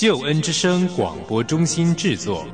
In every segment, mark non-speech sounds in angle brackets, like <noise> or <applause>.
救恩之声广播中心制作。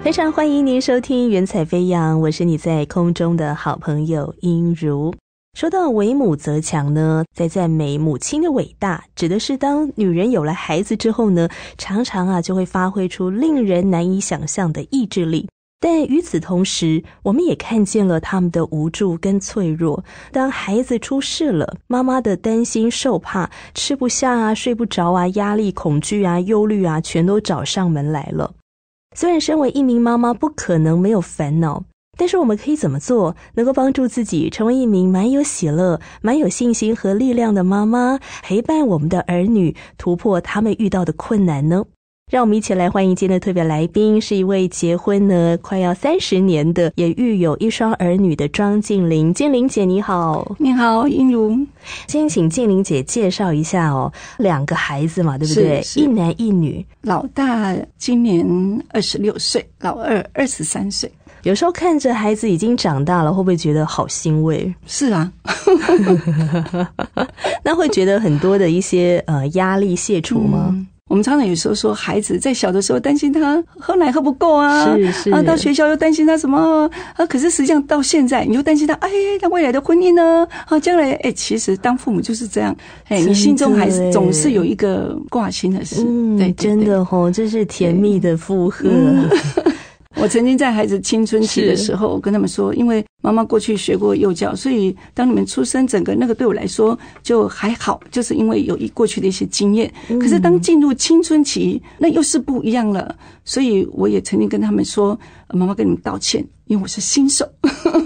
非常欢迎您收听《云彩飞扬》，我是你在空中的好朋友英如。说到为母则强呢，在赞美母亲的伟大，指的是当女人有了孩子之后呢，常常啊就会发挥出令人难以想象的意志力。但与此同时，我们也看见了他们的无助跟脆弱。当孩子出事了，妈妈的担心受怕、吃不下啊、睡不着啊、压力、恐惧啊、忧虑啊，全都找上门来了。虽然身为一名妈妈，不可能没有烦恼。但是我们可以怎么做，能够帮助自己成为一名蛮有喜乐、蛮有信心和力量的妈妈，陪伴我们的儿女，突破他们遇到的困难呢？让我们一起来欢迎今天的特别来宾，是一位结婚呢快要三十年的，也育有一双儿女的庄静玲。静玲姐你好，你好，英如。先请静玲姐介绍一下哦，两个孩子嘛，对不对？一男一女，老大今年二十六岁，老二二十三岁。有时候看着孩子已经长大了，会不会觉得好欣慰？是啊，<laughs> 那会觉得很多的一些呃压力卸除吗？我们常常有时候说，孩子在小的时候担心他喝奶喝不够啊，啊，到学校又担心他什么啊？可是实际上到现在，你又担心他，哎，他未来的婚姻呢？啊，将来哎，其实当父母就是这样，哎，你心中还是总是有一个挂心的事。嗯，对，真的哦，这是甜蜜的负荷。<laughs> 我曾经在孩子青春期的时候，我跟他们说，因为妈妈过去学过幼教，所以当你们出生，整个那个对我来说就还好，就是因为有一过去的一些经验。可是当进入青春期，那又是不一样了。所以我也曾经跟他们说，妈妈跟你们道歉。因为我是新手，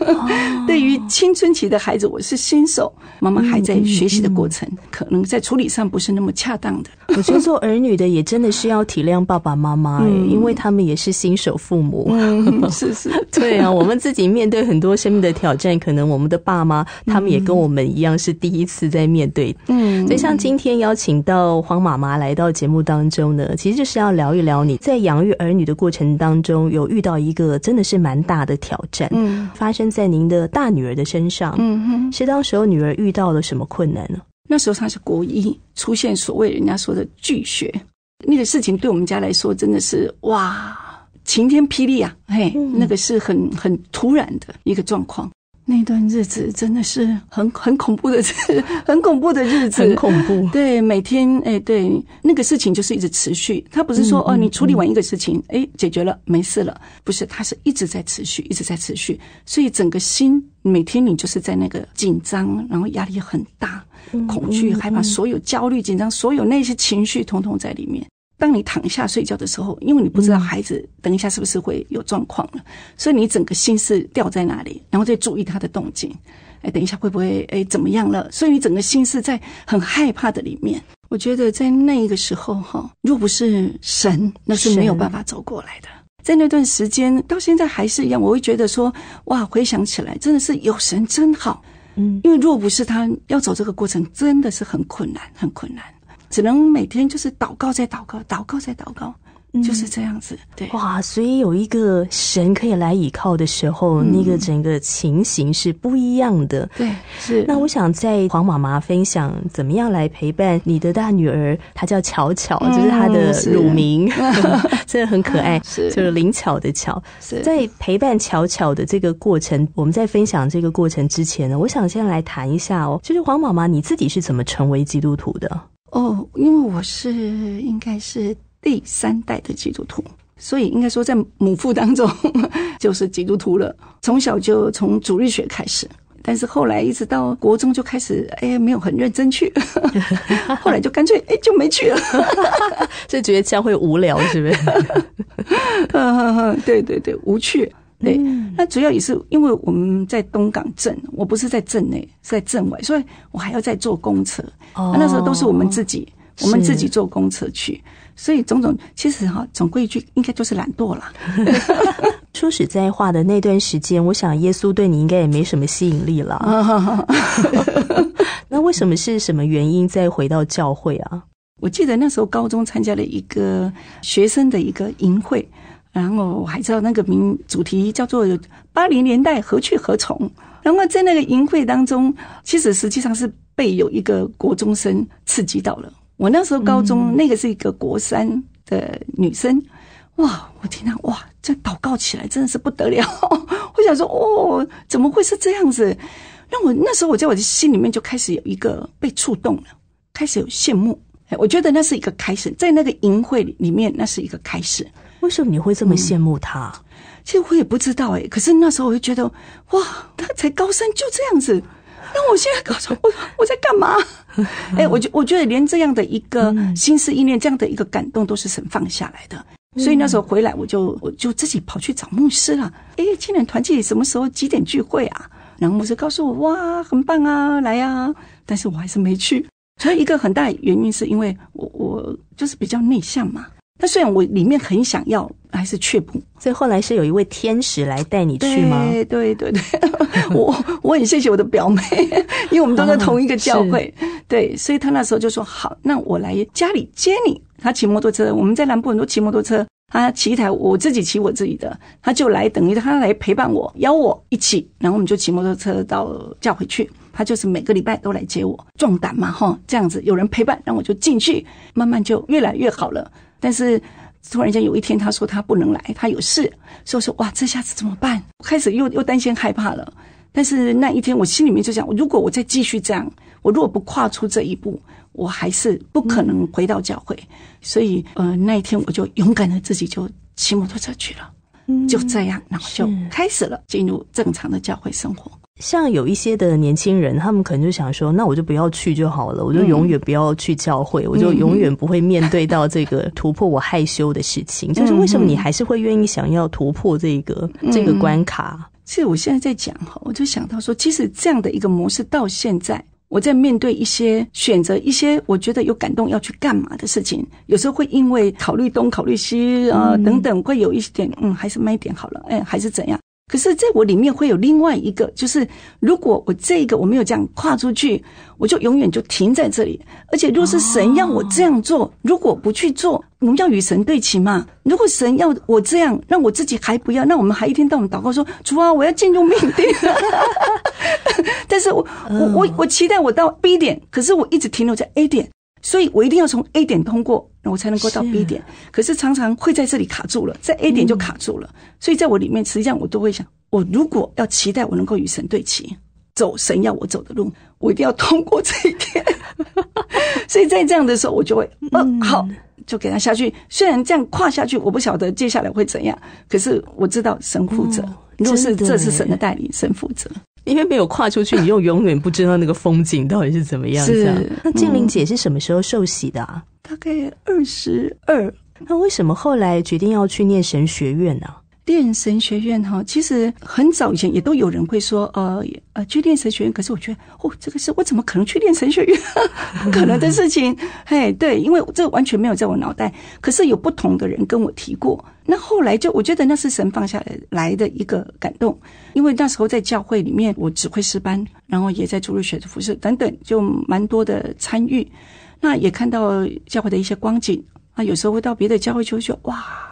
<laughs> 对于青春期的孩子，我是新手，妈妈还在学习的过程，可能在处理上不是那么恰当的。我觉得做儿女的也真的是要体谅爸爸妈妈，因为他们也是新手父母。嗯，是 <laughs> 是，<laughs> 对啊，我们自己面对很多生命的挑战，可能我们的爸妈他们也跟我们一样是第一次在面对。嗯，所以像今天邀请到黄妈妈来到节目当中呢，其实就是要聊一聊你在养育儿女的过程当中有遇到一个真的是蛮大的。的挑战，嗯，发生在您的大女儿的身上，嗯哼，是当时候女儿遇到了什么困难呢？那时候她是国一，出现所谓人家说的拒学，那个事情对我们家来说真的是哇晴天霹雳啊，嘿，那个是很很突然的一个状况。那段日子真的是很很恐怖的，<laughs> 很恐怖的日子，很恐怖。对，每天哎，对，那个事情就是一直持续。他不是说哦，你处理完一个事情，哎，解决了，没事了。不是，它是一直在持续，一直在持续。所以整个心每天你就是在那个紧张，然后压力很大，恐惧、害怕，所有焦虑、紧张，所有那些情绪统统在里面。当你躺下睡觉的时候，因为你不知道孩子等一下是不是会有状况了，所以你整个心思吊在那里，然后再注意他的动静。哎，等一下会不会哎怎么样了？所以你整个心思在很害怕的里面。我觉得在那一个时候哈，若不是神，那是没有办法走过来的。在那段时间到现在还是一样，我会觉得说哇，回想起来真的是有神真好。嗯，因为若不是他要走这个过程，真的是很困难，很困难。只能每天就是祷告，再祷告，祷告再祷告，就是这样子。对，哇，所以有一个神可以来依靠的时候，那个整个情形是不一样的。对，是。那我想在黄妈妈分享怎么样来陪伴你的大女儿，她叫巧巧，就是她的乳名，<laughs> 真的很可爱，<laughs> 是，就是灵巧的巧。在陪伴巧巧的这个过程，我们在分享这个过程之前呢，我想先来谈一下哦，就是黄妈妈你自己是怎么成为基督徒的？哦，因为我是应该是第三代的基督徒，所以应该说在母父当中 <laughs> 就是基督徒了。从小就从主日学开始，但是后来一直到国中就开始，哎，没有很认真去，<laughs> 后来就干脆哎就没去了，<laughs> 就觉得这样会无聊，是不是？嗯哈哈，对对对，无趣。对，那主要也是因为我们在东港镇，我不是在镇内，在镇外，所以我还要再坐公车。哦，那时候都是我们自己，我们自己坐公车去，所以种种其实哈，总归一句，应该就是懒惰啦。<laughs> <laughs> 说实在话的那段时间，我想耶稣对你应该也没什么吸引力了。<laughs> 那为什么是什么原因再回到教会啊？我记得那时候高中参加了一个学生的一个营会。然后我还知道那个名主题叫做“八零年代何去何从”。然后在那个淫会当中，其实实际上是被有一个国中生刺激到了。我那时候高中，那个是一个国三的女生，哇！我听到哇，这祷告起来真的是不得了。我想说，哦，怎么会是这样子？那我那时候我在我的心里面就开始有一个被触动了，开始有羡慕。我觉得那是一个开始，在那个淫会里面，那是一个开始。为什么你会这么羡慕他？其实我也不知道哎。可是那时候我就觉得，哇，他才高三就这样子。那我现在告什我 <laughs> 我在干嘛？<laughs> 哎，我就我觉得连这样的一个心思意念，这样的一个感动，都是神放下来的。所以那时候回来，我就我就自己跑去找牧师了。哎，青年团契什么时候几点聚会啊？然后牧师告诉我，哇，很棒啊，来呀！但是我还是没去。所以一个很大原因是因为我我就是比较内向嘛。那虽然我里面很想要，还是却步。所以后来是有一位天使来带你去吗？对对对，<laughs> 我我很谢谢我的表妹，因为我们都在同一个教会。对，所以他那时候就说：“好，那我来家里接你。”他骑摩托车，我们在南部很多骑摩托车。他骑一台，我自己骑我自己的。他就来，等于他来陪伴我，邀我一起。然后我们就骑摩托车到教会去。他就是每个礼拜都来接我，壮胆嘛，哈，这样子有人陪伴，让我就进去，慢慢就越来越好了。但是突然间有一天，他说他不能来，他有事。所以说，哇，这下子怎么办？开始又又担心害怕了。但是那一天，我心里面就想，如果我再继续这样，我如果不跨出这一步，我还是不可能回到教会。所以，呃，那一天我就勇敢的自己就骑摩托车去了，就这样，然后就开始了进入正常的教会生活。像有一些的年轻人，他们可能就想说，那我就不要去就好了，我就永远不要去教会，我就永远不会面对到这个突破我害羞的事情。就是为什么你还是会愿意想要突破这个这个关卡？其实我现在在讲哈，我就想到说，其实这样的一个模式到现在，我在面对一些选择，一些我觉得有感动要去干嘛的事情，有时候会因为考虑东考虑西啊等等，会有一点嗯，还是慢一点好了，哎，还是怎样。可是，在我里面会有另外一个，就是如果我这个我没有这样跨出去，我就永远就停在这里。而且，若是神要我这样做，如果不去做，我们要与神对齐嘛。如果神要我这样，那我自己还不要，那我们还一天到晚祷告说主啊，我要进入命定。<laughs> 但是，我我我我期待我到 B 点，可是我一直停留在 A 点，所以我一定要从 A 点通过。那我才能够到 B 点，可是常常会在这里卡住了，在 A 点就卡住了。所以在我里面，实际上我都会想：我如果要期待我能够与神对齐，走神要我走的路，我一定要通过这一点。<laughs> 所以在这样的时候，我就会嗯好，就给他下去。虽然这样跨下去，我不晓得接下来会怎样，可是我知道神负责，都是这是神的带领，神负责。因为没有跨出去，你又永远不知道那个风景到底是怎么样。是，那静玲姐是什么时候受洗的？大概二十二。那为什么后来决定要去念神学院呢？炼神学院哈，其实很早以前也都有人会说，呃，呃，去炼神学院。可是我觉得，哦，这个是我怎么可能去炼神学院？<laughs> 可能的事情，<laughs> 嘿，对，因为这完全没有在我脑袋。可是有不同的人跟我提过。那后来就我觉得那是神放下来的一个感动，因为那时候在教会里面，我指挥师班，然后也在主日学服饰等等，就蛮多的参与。那也看到教会的一些光景，那有时候会到别的教会去学，哇。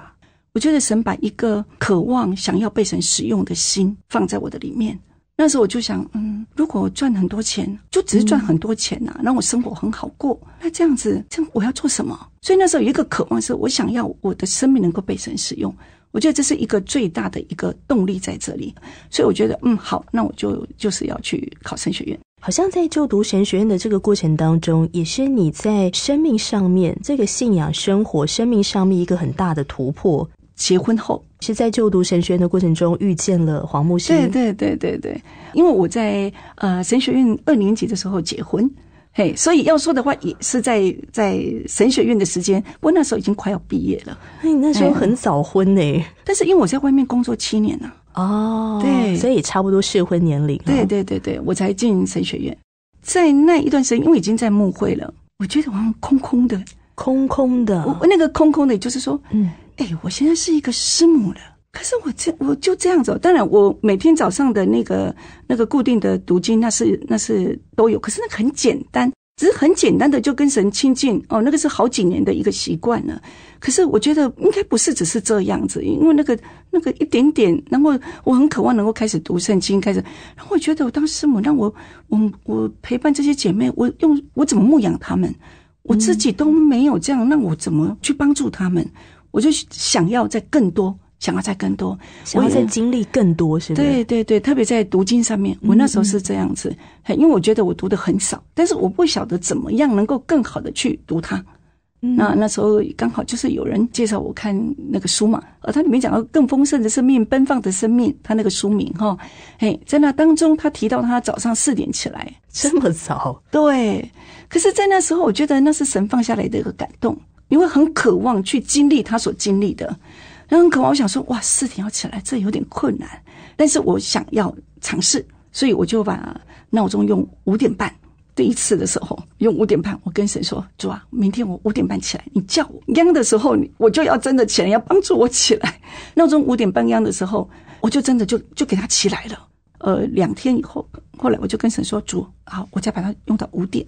我觉得神把一个渴望、想要被神使用的心放在我的里面。那时候我就想，嗯，如果赚很多钱，就只是赚很多钱呐，让我生活很好过。那这样子，这我要做什么？所以那时候有一个渴望，是我想要我的生命能够被神使用。我觉得这是一个最大的一个动力在这里。所以我觉得，嗯，好，那我就就是要去考神学院。好像在就读神学院的这个过程当中，也是你在生命上面、这个信仰生活、生命上面一个很大的突破。结婚后是在就读神学院的过程中遇见了黄木星。对对对对对，因为我在呃神学院二年级的时候结婚，嘿，所以要说的话也是在在神学院的时间，不过那时候已经快要毕业了。那你那时候很早婚呢？但是因为我在外面工作七年呢，哦，对，所以也差不多适婚年龄。对对对对，我才进神学院，在那一段时间，因为已经在慕会了，我觉得好像空空的，空空的，那个空空的，就是说，嗯。哎，我现在是一个师母了，可是我这我就这样子。当然，我每天早上的那个那个固定的读经，那是那是都有。可是那很简单，只是很简单的就跟神亲近哦。那个是好几年的一个习惯了。可是我觉得应该不是只是这样子，因为那个那个一点点，然后我很渴望能够开始读圣经，开始。然后我觉得我当师母，那我我我陪伴这些姐妹，我用我怎么牧养他们，我自己都没有这样，那我怎么去帮助他们？我就想要在更多，想要在更多，我要在经历更多，是对对对，特别在读经上面，我那时候是这样子，因为我觉得我读的很少，但是我不晓得怎么样能够更好的去读它。那那时候刚好就是有人介绍我看那个书嘛，呃，它里面讲到更丰盛的生命、奔放的生命，它那个书名哈，嘿，在那当中他提到他早上四点起来，这么早？对。可是，在那时候，我觉得那是神放下来的一个感动。你会很渴望去经历他所经历的，然后很渴望。我想说，哇，四点要起来，这有点困难，但是我想要尝试，所以我就把闹钟用五点半。第一次的时候用五点半，我跟神说：“主啊，明天我五点半起来，你叫我央的时候，我就要真的起来，要帮助我起来。闹钟五点半央的时候，我就真的就就给他起来了。呃，两天以后，后来我就跟神说：“主好，我再把它用到五点，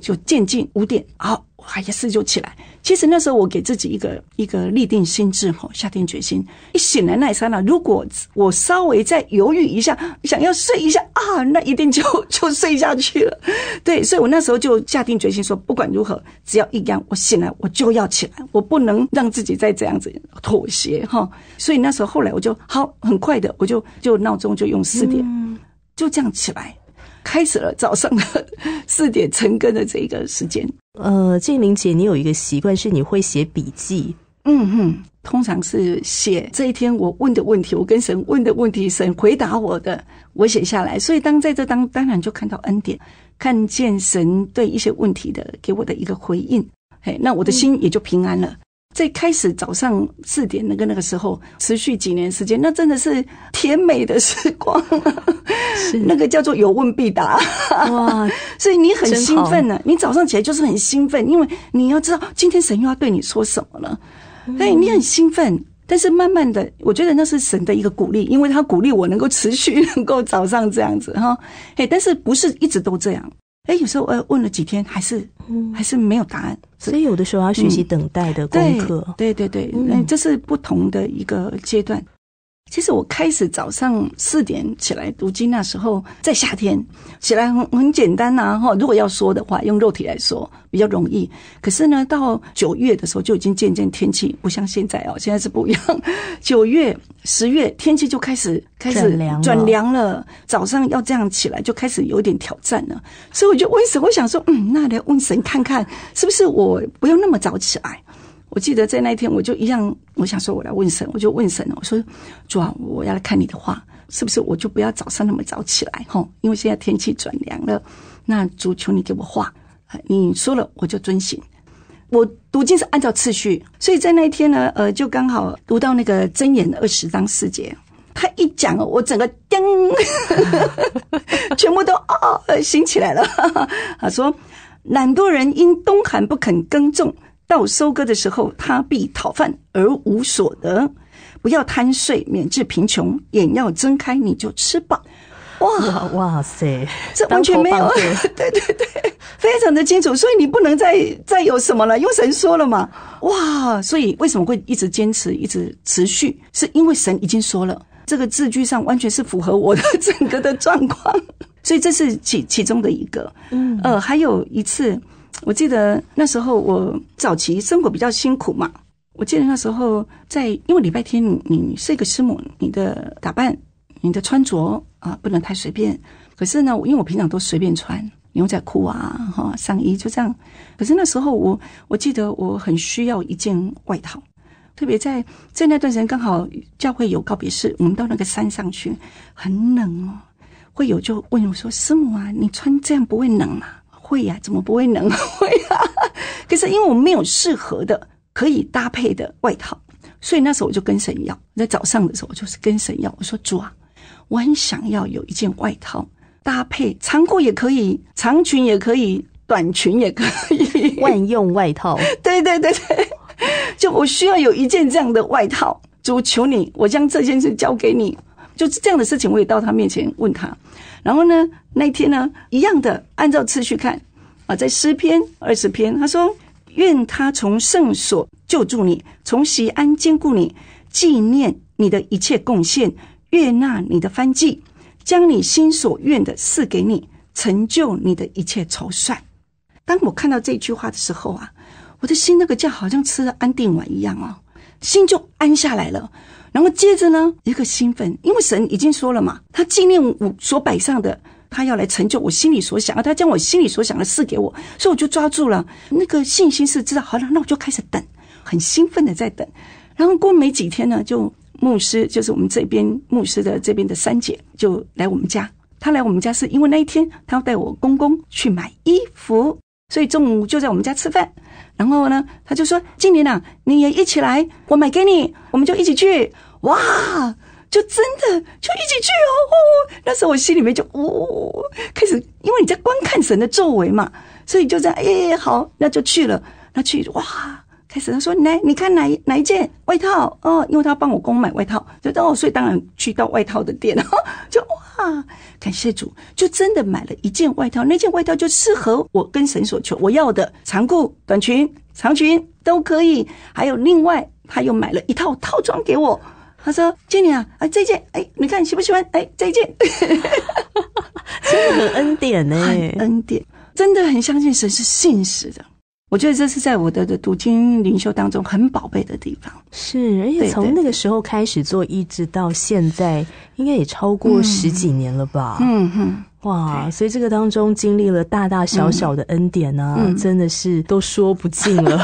就渐进五点。”好。啊，一时就起来。其实那时候我给自己一个一个立定心智，哈，下定决心。一醒来那刹那，如果我稍微再犹豫一下，想要睡一下啊，那一定就 <laughs> 就睡下去了。对，所以我那时候就下定决心说，不管如何，只要一样，我醒来，我就要起来，我不能让自己再这样子妥协，哈。所以那时候后来我就好很快的，我就就闹钟就用四点，就这样起来。开始了早上的 <laughs> 四点晨更的这一个时间。呃，静玲姐，你有一个习惯是你会写笔记。嗯哼，通常是写这一天我问的问题，我跟神问的问题，神回答我的，我写下来。所以当在这当当然就看到恩典，看见神对一些问题的给我的一个回应。嘿，那我的心也就平安了。最开始早上四点那个那个时候，持续几年时间，那真的是甜美的时光。<laughs> 那个叫做有问必答。哇，<laughs> 所以你很兴奋呢。你早上起来就是很兴奋，因为你要知道今天神又要对你说什么了。哎，你很兴奋，但是慢慢的，我觉得那是神的一个鼓励，因为他鼓励我能够持续能够早上这样子哈。哎，但是不是一直都这样。哎，有时候呃，问了几天还是还是没有答案，所以有的时候要学习等待的功课。对对对，嗯，这是不同的一个阶段。其实我开始早上四点起来读经，那时候在夏天，起来很很简单呐哈。如果要说的话，用肉体来说比较容易。可是呢，到九月的时候就已经渐渐天气不像现在哦，现在是不一样。<laughs> 九月、十月天气就开始开始转凉了，早上要这样起来就开始有点挑战了。所以我就问神，我想说，嗯，那来问神看看，是不是我不用那么早起来？我记得在那一天，我就一样，我想说，我来问神，我就问神了。我说：“主啊，我要来看你的话，是不是我就不要早上那么早起来？哈，因为现在天气转凉了。那主求你给我画，你说了我就遵行。我读经是按照次序，所以在那一天呢，呃，就刚好读到那个箴言二十章四节，他一讲，我整个噔，<laughs> 全部都哦醒起来了。<laughs> 他说，懒惰人因冬寒不肯耕种。到收割的时候，他必讨饭而无所得。不要贪睡，免治贫穷。眼要睁开，你就吃饱。哇哇塞，这完全没有，<laughs> 对对对，非常的清楚。所以你不能再再有什么了，因为神说了嘛。哇，所以为什么会一直坚持、一直持续，是因为神已经说了，这个字句上完全是符合我的 <laughs> 整个的状况。所以这是其其中的一个。嗯，呃，还有一次。我记得那时候我早期生活比较辛苦嘛。我记得那时候在，因为礼拜天你是一个师母，你的打扮、你的穿着啊，不能太随便。可是呢，因为我平常都随便穿牛仔裤啊、哈上衣就这样。可是那时候我，我记得我很需要一件外套，特别在在那段时间，刚好教会有告别式，我们到那个山上去，很冷哦。会有就问我说：“师母啊，你穿这样不会冷吗？”会呀，怎么不会能会啊？可是因为我没有适合的可以搭配的外套，所以那时候我就跟神要。在早上的时候，我就是跟神要，我说主啊，我很想要有一件外套搭配长裤也可以，长裙也可以，短裙也可以，万用外套。对对对对，就我需要有一件这样的外套。主，求你，我将这件事交给你。就是这样的事情，我也到他面前问他，然后呢，那天呢，一样的按照次序看啊，在诗篇二十篇，他说：“愿他从圣所救助你，从西安兼顾你，纪念你的一切贡献，悦纳你的翻祭，将你心所愿的赐给你，成就你的一切筹算。”当我看到这句话的时候啊，我的心那个叫好像吃了安定丸一样啊，心就安下来了。然后接着呢，一个兴奋，因为神已经说了嘛，他纪念我所摆上的，他要来成就我心里所想他将我心里所想的事给我，所以我就抓住了那个信心，是知道好了，那我就开始等，很兴奋的在等。然后过没几天呢，就牧师，就是我们这边牧师的这边的三姐就来我们家，她来我们家是因为那一天她要带我公公去买衣服，所以中午就在我们家吃饭。然后呢，他就说：“今年啊，你也一起来，我买给你，我们就一起去。”哇，就真的就一起去哦。那时候我心里面就哦，开始因为你在观看神的作为嘛，所以就这样，哎，好，那就去了。那去哇。开始他说：“来，你看哪一哪一件外套哦？因为他要帮我公买外套，就哦，所以当然去到外套的店，然 <laughs> 就哇，感谢主，就真的买了一件外套。那件外套就适合我跟神所求我要的长裤、短裙、长裙都可以。还有另外，他又买了一套套装给我。他说：‘经理啊，啊这件哎，你看喜不喜欢？哎，这一件，<laughs> 真的恩典呢？恩典，真的很相信神是信实的。’我觉得这是在我的的读经灵修当中很宝贝的地方。是，而且从那个时候开始做，一直到现在，应该也超过十几年了吧。嗯哼。哇，所以这个当中经历了大大小小的恩典呢，真的是都说不尽了。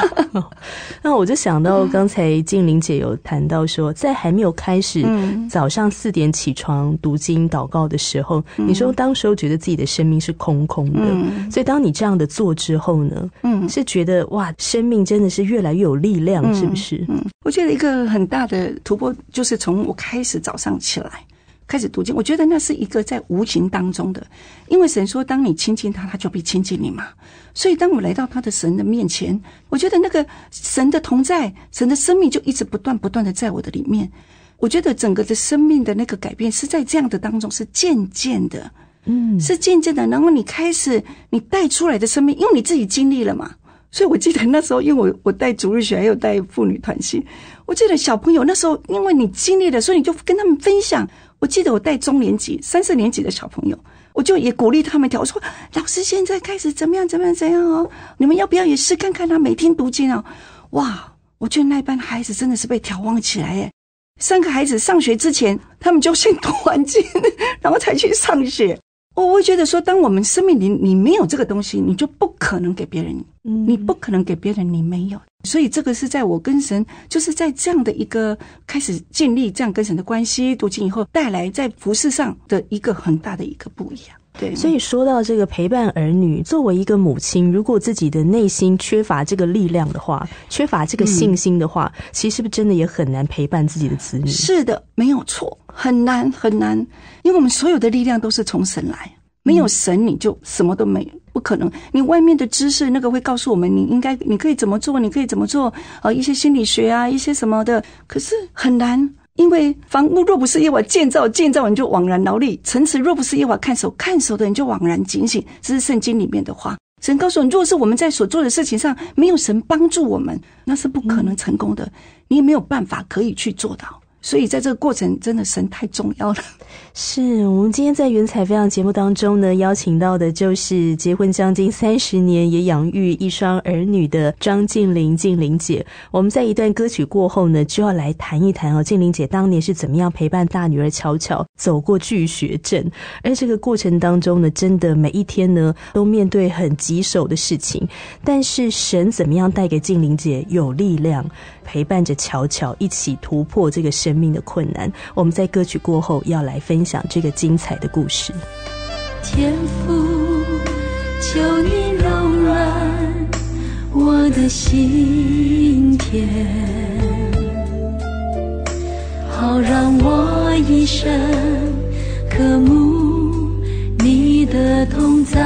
<laughs> 那我就想到刚才静玲姐有谈到说，在还没有开始早上四点起床读经祷告的时候，你说当时候觉得自己的生命是空空的。所以当你这样的做之后呢，嗯，是觉得哇，生命真的是越来越有力量，是不是？嗯，我觉得一个很大的突破就是从我开始早上起来。开始读经，我觉得那是一个在无形当中的，因为神说，当你亲近他，他就被亲近你嘛。所以，当我来到他的神的面前，我觉得那个神的同在，神的生命就一直不断不断的在我的里面。我觉得整个的生命的那个改变是在这样的当中，是渐渐的，嗯，是渐渐的。然后你开始你带出来的生命，因为你自己经历了嘛，所以我记得那时候，因为我我带主日学，还有带妇女团契，我记得小朋友那时候，因为你经历了，所以你就跟他们分享。我记得我带中年级、三四年级的小朋友，我就也鼓励他们一我说：“老师现在开始怎么样？怎么样？怎样哦？你们要不要也试看看？他每天读经啊？哇！我觉得那班孩子真的是被调望起来耶。三个孩子上学之前，他们就先读完经，然后才去上学。我我觉得说，当我们生命里你没有这个东西，你就不可能给别人，你不可能给别人你没有。”所以这个是在我跟神，就是在这样的一个开始建立这样跟神的关系，读经以后带来在服饰上的一个很大的一个不一样。对，所以说到这个陪伴儿女，作为一个母亲，如果自己的内心缺乏这个力量的话，缺乏这个信心的话，其实是不是真的也很难陪伴自己的子女？是的，没有错，很难很难，因为我们所有的力量都是从神来。没有神，你就什么都没，不可能。你外面的知识那个会告诉我们你应该你可以怎么做，你可以怎么做呃，一些心理学啊，一些什么的。可是很难，因为房屋若不是一瓦建造，建造完就枉然劳力；城池若不是一瓦看守，看守的人就枉然警醒。这是圣经里面的话。神告诉你，如果是我们在所做的事情上没有神帮助我们，那是不可能成功的，你也没有办法可以去做到。所以在这个过程，真的神太重要了。是我们今天在《云彩飞扬》节目当中呢，邀请到的就是结婚将近三十年也养育一双儿女的张静玲，静玲姐。我们在一段歌曲过后呢，就要来谈一谈哦，静玲姐当年是怎么样陪伴大女儿巧巧走过巨学症，而这个过程当中呢，真的每一天呢，都面对很棘手的事情。但是神怎么样带给静玲姐有力量，陪伴着巧巧一起突破这个生命的困难？我们在歌曲过后要来分。想这个精彩的故事。天赋，求你柔软我的心田，好让我一生刻慕你的同在。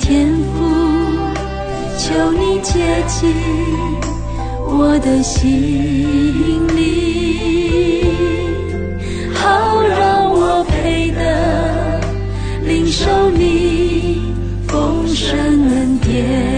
天赋，求你接近。我的心里，好让我配得领受你丰盛恩典。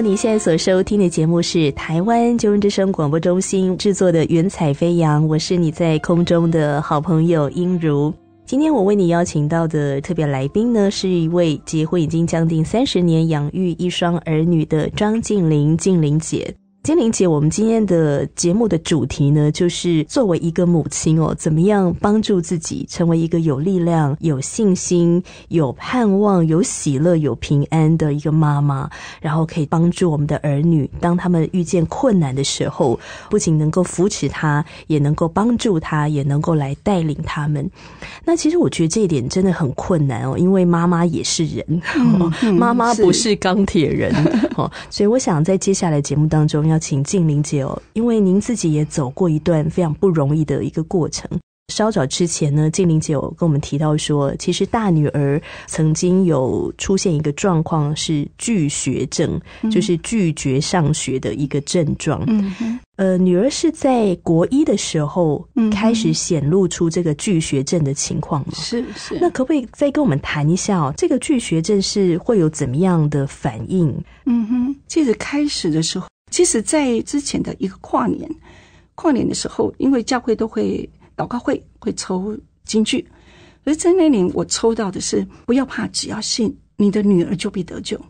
你现在所收听的节目是台湾新人之声广播中心制作的《云彩飞扬》，我是你在空中的好朋友音如。今天我为你邀请到的特别来宾呢，是一位结婚已经将近三十年、养育一双儿女的张静玲，静玲姐。金玲姐，我们今天的节目的主题呢，就是作为一个母亲哦，怎么样帮助自己成为一个有力量、有信心、有盼望、有喜乐、有平安的一个妈妈，然后可以帮助我们的儿女，当他们遇见困难的时候，不仅能够扶持他，也能够帮助他，也能够来带领他们。那其实我觉得这一点真的很困难哦，因为妈妈也是人，<laughs> 妈妈不是钢铁人哦。所以我想在接下来节目当中。要请静玲姐哦，因为您自己也走过一段非常不容易的一个过程。稍早之前呢，静玲姐有跟我们提到说，其实大女儿曾经有出现一个状况，是拒学症，就是拒绝上学的一个症状。嗯，呃，女儿是在国一的时候开始显露出这个拒学症的情况吗？是是。那可不可以再跟我们谈一下，这个拒学症是会有怎么样的反应？嗯哼，其实开始的时候。其实，在之前的一个跨年，跨年的时候，因为教会都会祷告会会抽金句，而在那年我抽到的是“不要怕，只要信，你的女儿就必得救”。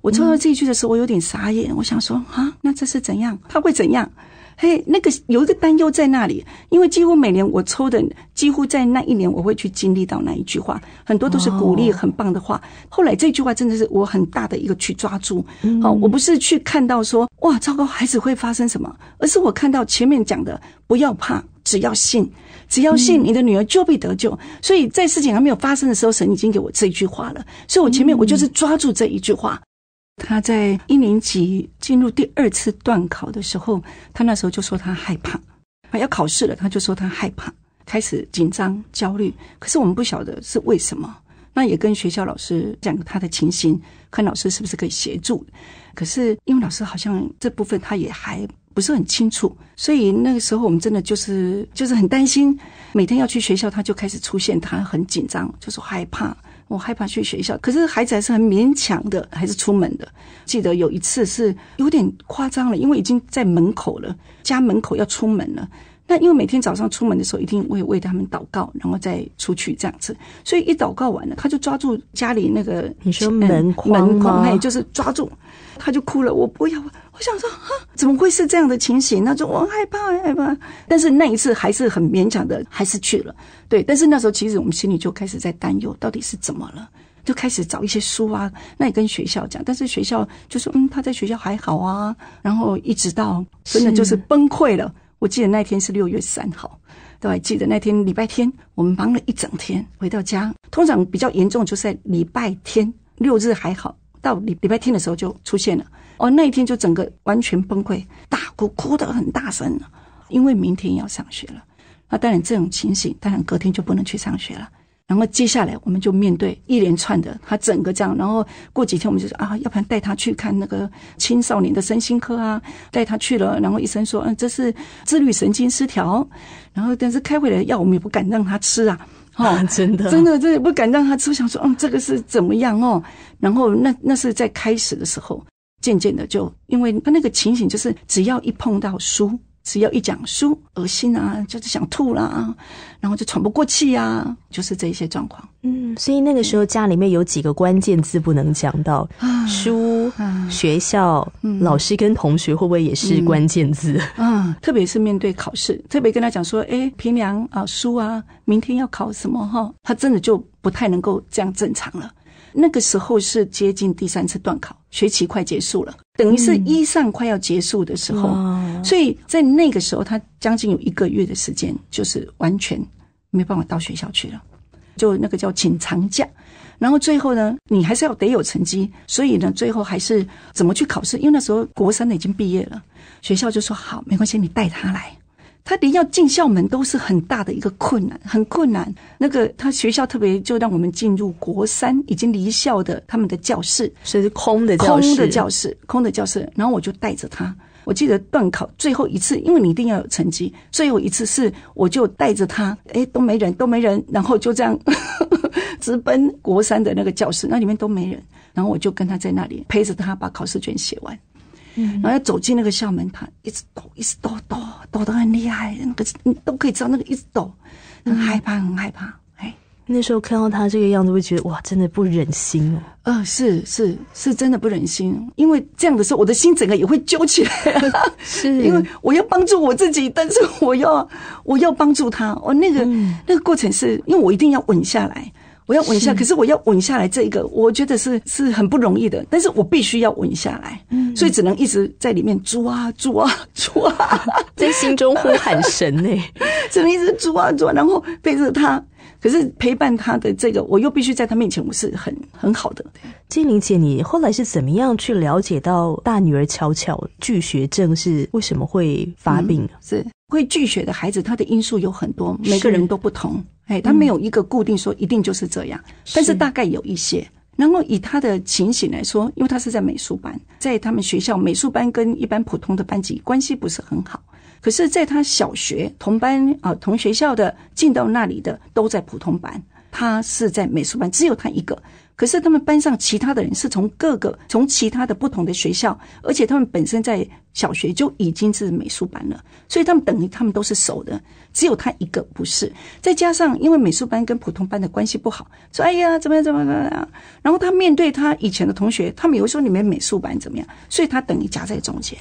我抽到这一句的时候，我有点傻眼，我想说：“啊，那这是怎样？他会怎样？”嘿，那个有一个担忧在那里，因为几乎每年我抽的，几乎在那一年我会去经历到那一句话，很多都是鼓励很棒的话。后来这句话真的是我很大的一个去抓住。好，我不是去看到说哇糟糕，孩子会发生什么，而是我看到前面讲的不要怕，只要信，只要信，你的女儿就被得救。所以在事情还没有发生的时候，神已经给我这一句话了。所以我前面我就是抓住这一句话。他在一年级进入第二次段考的时候，他那时候就说他害怕，要考试了，他就说他害怕，开始紧张焦虑。可是我们不晓得是为什么，那也跟学校老师讲他的情形，看老师是不是可以协助。可是因为老师好像这部分他也还不是很清楚，所以那个时候我们真的就是就是很担心，每天要去学校，他就开始出现，他很紧张，就是害怕。我害怕去学校，可是孩子还是很勉强的，还是出门的。记得有一次是有点夸张了，因为已经在门口了，家门口要出门了。那因为每天早上出门的时候一定会为他们祷告，然后再出去这样子，所以一祷告完了，他就抓住家里那个你说门门框，就是抓住，他就哭了，我不要。我想说，哈，怎么会是这样的情形？那就我害怕，害怕。但是那一次还是很勉强的，还是去了。对，但是那时候其实我们心里就开始在担忧，到底是怎么了？就开始找一些书啊，那也跟学校讲，但是学校就说，嗯，他在学校还好啊。然后一直到真的就是崩溃了。我记得那天是六月三号，都还记得那天礼拜天，我们忙了一整天，回到家，通常比较严重就是在礼拜天六日还好，到礼礼拜天的时候就出现了。哦，那一天就整个完全崩溃，大哭，哭得很大声，因为明天要上学了。那当然这种情形，当然隔天就不能去上学了。然后接下来我们就面对一连串的他整个这样，然后过几天我们就说啊，要不然带他去看那个青少年的身心科啊。带他去了，然后医生说，嗯，这是自律神经失调。然后但是开回来药我们也不敢让他吃啊，哦，<laughs> 真的，真的这也不敢让他吃，想说嗯这个是怎么样哦。然后那那是在开始的时候。渐渐的，就因为他那个情形，就是只要一碰到书，只要一讲书，恶心啊，就是想吐啦、啊，然后就喘不过气啊，就是这些状况。嗯，所以那个时候家里面有几个关键字不能讲到书、学校、老师跟同学，会不会也是关键字？嗯，特别是面对考试，特别跟他讲说，哎，平良啊，书啊，明天要考什么哈，他真的就不太能够这样正常了。那个时候是接近第三次断考，学期快结束了，等于是一上快要结束的时候，所以在那个时候他将近有一个月的时间，就是完全没办法到学校去了，就那个叫请长假。然后最后呢，你还是要得有成绩，所以呢，最后还是怎么去考试？因为那时候国三的已经毕业了，学校就说好，没关系，你带他来。他连要进校门都是很大的一个困难，很困难。那个他学校特别就让我们进入国三已经离校的他们的教室，是空的，空的教室，空的教室。然后我就带着他，我记得断考最后一次，因为你一定要有成绩。最后一次是我就带着他，哎，都没人，都没人，然后就这样 <laughs> 直奔国三的那个教室，那里面都没人。然后我就跟他在那里陪着他把考试卷写完。然后走进那个校门，他一直抖，一直抖抖抖得很厉害，那个你都可以知道，那个一直抖，很害怕，很害怕。哎，那时候看到他这个样子，会觉得哇，真的不忍心哦。嗯，是是是真的不忍心，因为这样的时候，我的心整个也会揪起来，是因为我要帮助我自己，但是我要我要帮助他。哦，那个那个过程是因为我一定要稳下来。我要稳下，可是我要稳下来，这一个我觉得是是很不容易的，但是我必须要稳下来，所以只能一直在里面抓抓 <laughs> 抓，在心中呼喊神呢，只能一直抓抓，然后背着他。可是陪伴他的这个，我又必须在他面前，我是很很好的。金玲姐，你后来是怎么样去了解到大女儿巧巧拒学症是为什么会发病？是会拒学的孩子，他的因素有很多，每个人都不同。哎，他没有一个固定说一定就是这样，但是大概有一些。然后以他的情形来说，因为他是在美术班，在他们学校美术班跟一般普通的班级关系不是很好。可是，在他小学同班啊同学校的进到那里的都在普通班，他是在美术班，只有他一个。可是他们班上其他的人是从各个从其他的不同的学校，而且他们本身在小学就已经是美术班了，所以他们等于他们都是熟的，只有他一个不是。再加上因为美术班跟普通班的关系不好，说哎呀怎么样怎么样怎么样。然后他面对他以前的同学，他们有时候你们美术班怎么样，所以他等于夹在中间。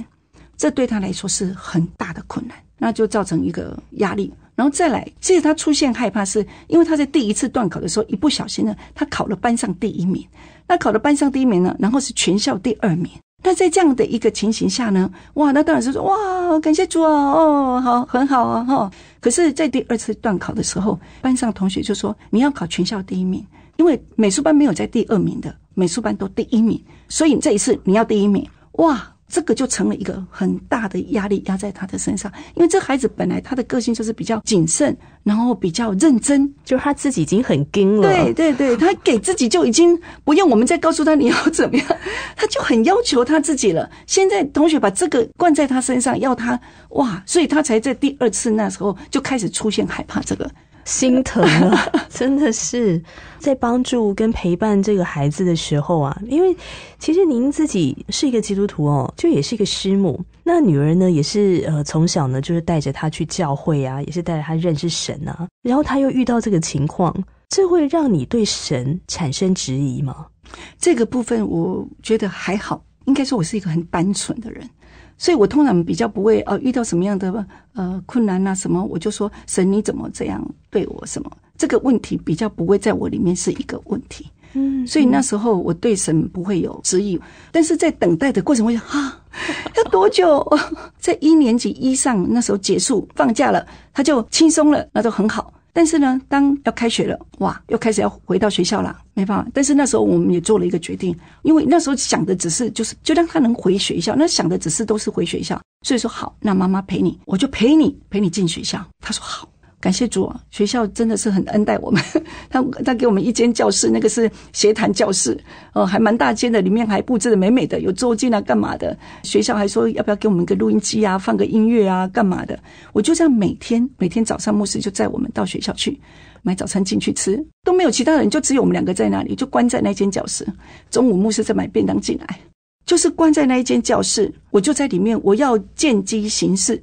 这对他来说是很大的困难，那就造成一个压力，然后再来，其实他出现害怕，是因为他在第一次断考的时候一不小心呢，他考了班上第一名，那考了班上第一名呢，然后是全校第二名。那在这样的一个情形下呢，哇，那当然是说哇，感谢主啊，哦，好，很好啊，哈。可是，在第二次断考的时候，班上同学就说你要考全校第一名，因为美术班没有在第二名的，美术班都第一名，所以你这一次你要第一名，哇。这个就成了一个很大的压力压在他的身上，因为这孩子本来他的个性就是比较谨慎，然后比较认真，就他自己已经很 ㄍ 了。对对对，他给自己就已经不用我们再告诉他你要怎么样，他就很要求他自己了。现在同学把这个灌在他身上，要他哇，所以他才在第二次那时候就开始出现害怕这个。心疼啊，<laughs> 真的是在帮助跟陪伴这个孩子的时候啊，因为其实您自己是一个基督徒哦，就也是一个师母，那女儿呢也是呃从小呢就是带着他去教会啊，也是带着他认识神啊，然后他又遇到这个情况，这会让你对神产生质疑吗？这个部分我觉得还好，应该说我是一个很单纯的人。所以，我通常比较不会呃遇到什么样的呃困难啊，什么，我就说神你怎么这样对我什么？这个问题比较不会在我里面是一个问题，嗯，所以那时候我对神不会有质疑。但是在等待的过程，我想啊，要多久？<laughs> 在一年级一上那时候结束放假了，他就轻松了，那就很好。但是呢，当要开学了，哇，又开始要回到学校了，没办法。但是那时候我们也做了一个决定，因为那时候想的只是就是就让他能回学校，那想的只是都是回学校，所以说好，那妈妈陪你，我就陪你陪你进学校。他说好。感谢主，学校真的是很恩待我们。<laughs> 他他给我们一间教室，那个是斜谈教室，哦，还蛮大间的，里面还布置的美美的，有桌巾啊，干嘛的？学校还说要不要给我们个录音机啊，放个音乐啊，干嘛的？我就这样每天每天早上，牧师就载我们到学校去买早餐进去吃，都没有其他人，就只有我们两个在那里，就关在那间教室。中午牧师再买便当进来，就是关在那一间教室，我就在里面，我要见机行事。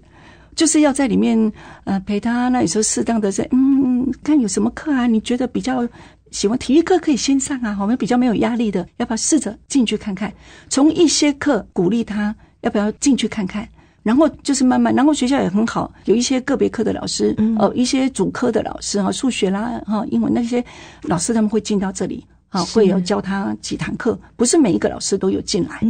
就是要在里面，呃，陪他。那有时候适当的在，嗯，看有什么课啊？你觉得比较喜欢体育课，可以先上啊，我们比较没有压力的，要不要试着进去看看？从一些课鼓励他，要不要进去看看？然后就是慢慢，然后学校也很好，有一些个别课的老师，呃，一些主科的老师哈，数学啦、哈，英文那些老师他们会进到这里，啊，会有教他几堂课，不是每一个老师都有进来。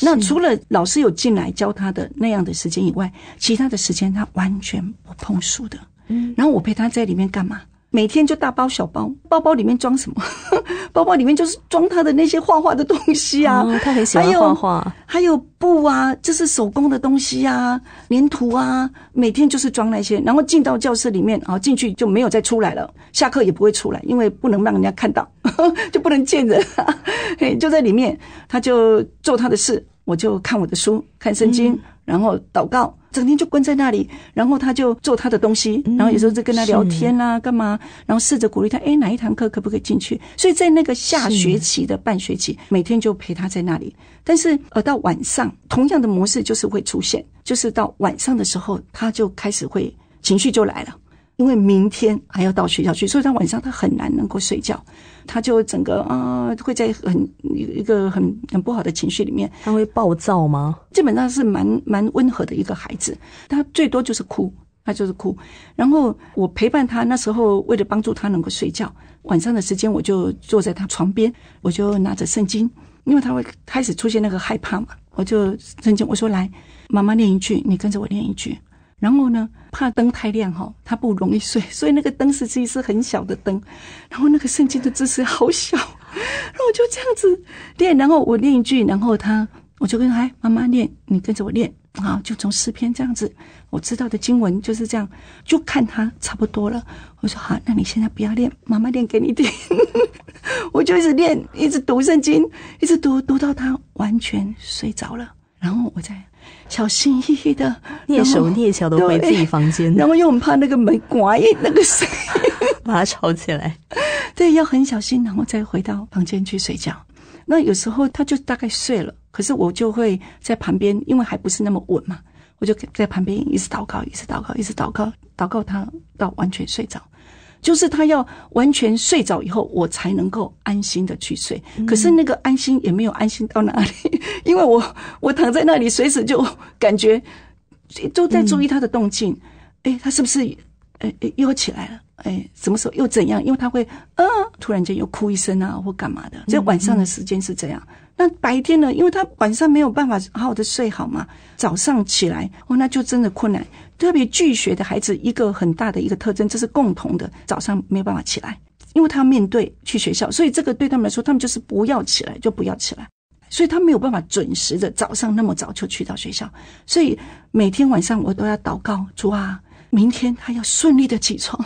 那除了老师有进来教他的那样的时间以外，其他的时间他完全不碰书的。嗯，然后我陪他在里面干嘛？每天就大包小包，包包里面装什么？<laughs> 包包里面就是装他的那些画画的东西啊。他很喜欢画画，还有布啊，就是手工的东西啊，粘土啊，每天就是装那些。然后进到教室里面，啊，进去就没有再出来了，下课也不会出来，因为不能让人家看到，<laughs> 就不能见人，<laughs> 就在里面，他就做他的事，我就看我的书，看圣经。然后祷告，整天就关在那里，然后他就做他的东西，然后有时候在跟他聊天啦，干嘛？然后试着鼓励他，哎，哪一堂课可不可以进去？所以在那个下学期的半学期，每天就陪他在那里。但是，呃，到晚上，同样的模式就是会出现，就是到晚上的时候，他就开始会情绪就来了。因为明天还要到学校去，所以他晚上他很难能够睡觉，他就整个啊，会在很一个很很不好的情绪里面。他会暴躁吗？基本上是蛮蛮温和的一个孩子，他最多就是哭，他就是哭。然后我陪伴他那时候，为了帮助他能够睡觉，晚上的时间我就坐在他床边，我就拿着圣经，因为他会开始出现那个害怕嘛，我就圣经我说来，妈妈念一句，你跟着我念一句，然后呢。怕灯太亮哈，他不容易睡，所以那个灯实际是很小的灯，然后那个圣经的知识好小，后我就这样子练，然后我练一句，然后他我就跟哎妈妈练，你跟着我练啊，就从诗篇这样子，我知道的经文就是这样，就看他差不多了，我说好，那你现在不要练，妈妈练给你听，<laughs> 我就一直练，一直读圣经，一直读读到他完全睡着了，然后我再。小心翼翼的，蹑手蹑脚的回自己房间，然后又很怕那个门关，那个谁 <laughs> 把他吵起来。对，要很小心，然后再回到房间去睡觉。那有时候他就大概睡了，可是我就会在旁边，因为还不是那么稳嘛，我就在旁边一直祷告，一直祷告，一直祷告，祷告他到完全睡着。就是他要完全睡着以后，我才能够安心的去睡。可是那个安心也没有安心到哪里，<laughs> 因为我我躺在那里，随时就感觉，都在注意他的动静。哎，他是不是，哎哎又起来了？哎，什么时候又怎样？因为他会，呃，突然间又哭一声啊，或干嘛的。所以晚上的时间是这样。那白天呢？因为他晚上没有办法好好的睡好嘛，早上起来哦，那就真的困难。特别拒绝的孩子一个很大的一个特征，这是共同的，早上没办法起来，因为他面对去学校，所以这个对他们来说，他们就是不要起来就不要起来，所以他没有办法准时的早上那么早就去到学校。所以每天晚上我都要祷告，主啊，明天他要顺利的起床。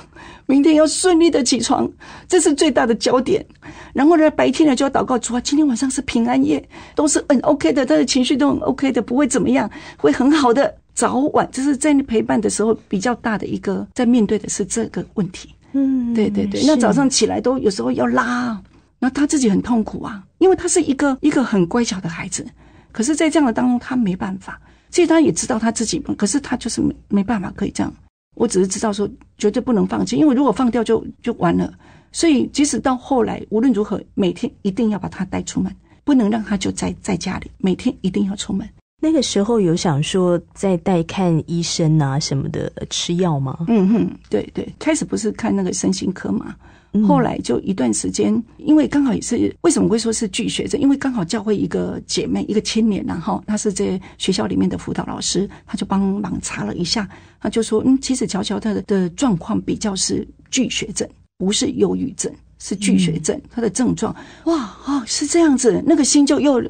明天要顺利的起床，这是最大的焦点。然后呢，白天呢就要祷告主啊。今天晚上是平安夜，都是很 OK 的，他的情绪都很 OK 的，不会怎么样，会很好的。早晚就是在你陪伴的时候比较大的一个，在面对的是这个问题。嗯，对对对。那早上起来都有时候要拉，那他自己很痛苦啊，因为他是一个一个很乖巧的孩子。可是，在这样的当中，他没办法，所以他也知道他自己，可是他就是没没办法可以这样。我只是知道说绝对不能放弃，因为如果放掉就就完了。所以即使到后来无论如何，每天一定要把他带出门，不能让他就在在家里。每天一定要出门。那个时候有想说再带看医生啊什么的吃药吗？嗯哼，对对，开始不是看那个身心科嘛。后来就一段时间，因为刚好也是为什么会说是巨血症，因为刚好教会一个姐妹，一个青年，然后她是这学校里面的辅导老师，她就帮忙查了一下，她就说，嗯，其实乔乔她的的状况比较是巨血症，不是忧郁症。是巨血症，他的症状哇哦是这样子，那个心就又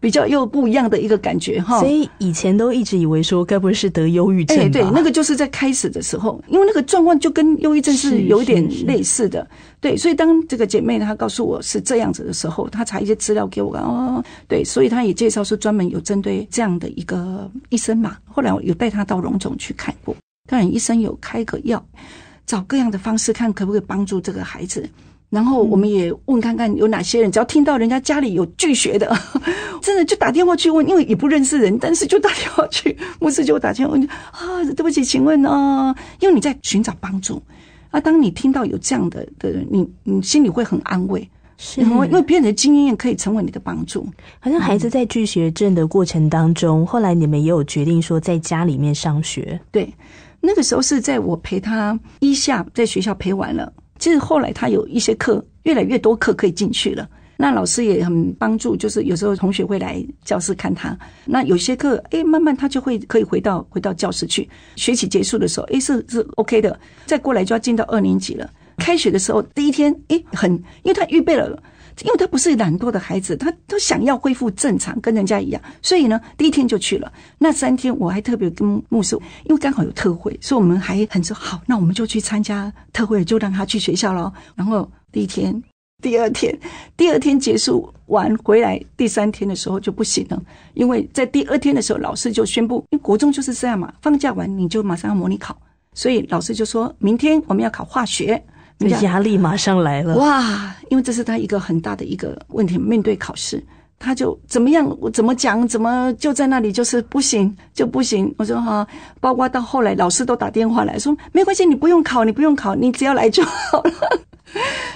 比较又不一样的一个感觉哈，所以以前都一直以为说该不会是得忧郁症，哎对，那个就是在开始的时候，因为那个状况就跟忧郁症是有一点类似的，对，所以当这个姐妹她告诉我是这样子的时候，她查一些资料给我，看哦对，所以她也介绍说专门有针对这样的一个医生嘛，后来我有带她到荣总去看过，当然医生有开个药，找各样的方式看可不可以帮助这个孩子。然后我们也问看看有哪些人，只要听到人家家里有拒学的，<laughs> 真的就打电话去问，因为也不认识人，但是就打电话去，不是就打电话问 <laughs> 啊？对不起，请问呢？因为你在寻找帮助啊。当你听到有这样的的，人，你你心里会很安慰，是，因为别人的经验可以成为你的帮助。好像孩子在拒学症的过程当中，后来你们也有决定说在家里面上学。对，那个时候是在我陪他一下，在学校陪完了。就是后来他有一些课，越来越多课可以进去了。那老师也很帮助，就是有时候同学会来教室看他。那有些课，哎，慢慢他就会可以回到回到教室去。学期结束的时候，哎，是是 OK 的。再过来就要进到二年级了。开学的时候第一天，哎，很，因为他预备了。因为他不是懒惰的孩子，他他想要恢复正常，跟人家一样，所以呢，第一天就去了。那三天我还特别跟牧师，因为刚好有特会，所以我们还很说好，那我们就去参加特会，就让他去学校喽。然后第一天、第二天、第二天结束完回来，第三天的时候就不行了，因为在第二天的时候，老师就宣布，因为国中就是这样嘛，放假完你就马上要模拟考，所以老师就说明天我们要考化学。那压力马上来了哇！因为这是他一个很大的一个问题，面对考试，他就怎么样？我怎么讲？怎么就在那里就是不行就不行？我说哈，包括到后来老师都打电话来说，没关系，你不用考，你不用考，你只要来就好了。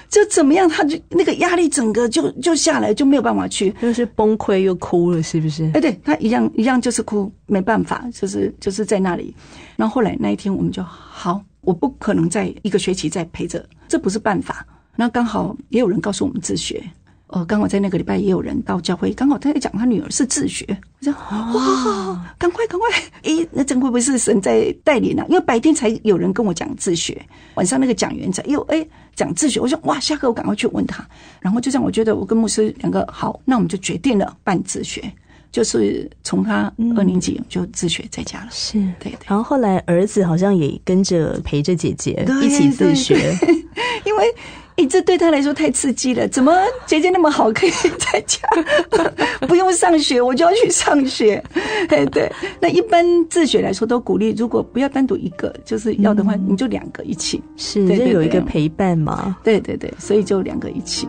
就怎么样？他就那个压力整个就 <laughs> 就下来就没有办法去，就是崩溃又哭了，是不是？哎，对，他一样一样就是哭，没办法，就是就是在那里。然后后来那一天我们就好。我不可能在一个学期再陪着，这不是办法。那刚好也有人告诉我们自学。呃，刚好在那个礼拜也有人到教会，刚好他在讲他女儿是自学。我说哇，赶快赶快！诶，那真会不会是神在带领啊？因为白天才有人跟我讲自学，晚上那个讲员才又诶讲自学。我说哇，下课我赶快去问他。然后就这样，我觉得我跟牧师两个好，那我们就决定了办自学。就是从他二年级就自学在家了，是对对。然后后来儿子好像也跟着陪着姐姐一起自学，<laughs> 因为，哎，这对他来说太刺激了。怎么姐姐那么好，可以在家 <laughs> 不用上学，我就要去上学？哎，<laughs> 对。那一般自学来说，都鼓励如果不要单独一个，就是要的话，你就两个一起。是，就有一个陪伴嘛？对对对，所以就两个一起。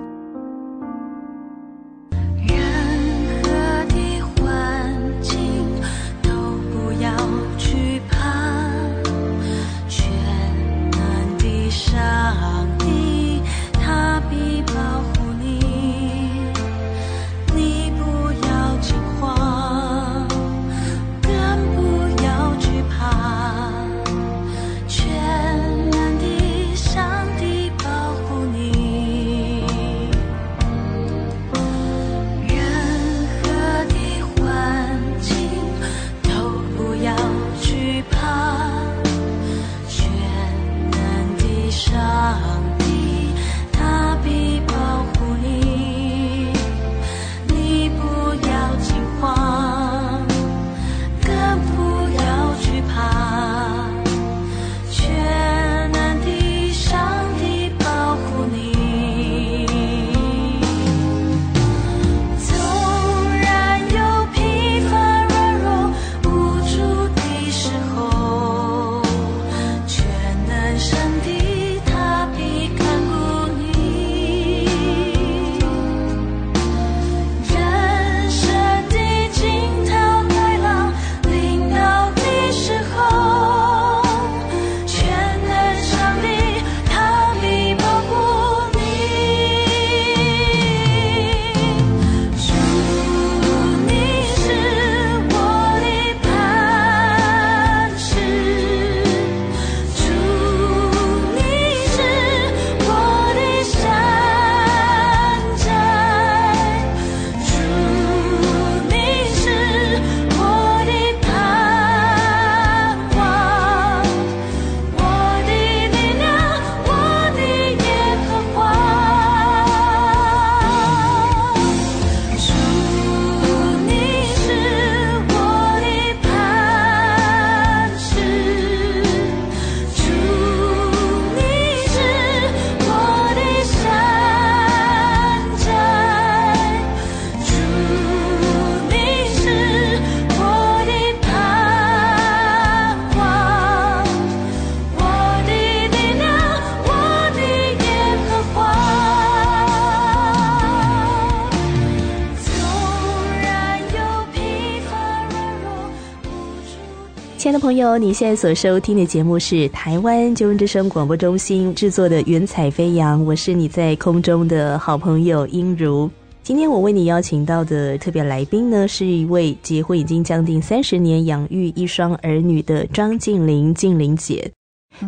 朋友，你现在所收听的节目是台湾救通之声广播中心制作的《云彩飞扬》，我是你在空中的好朋友音如。今天我为你邀请到的特别来宾呢，是一位结婚已经将近三十年、养育一双儿女的张静玲，静玲姐。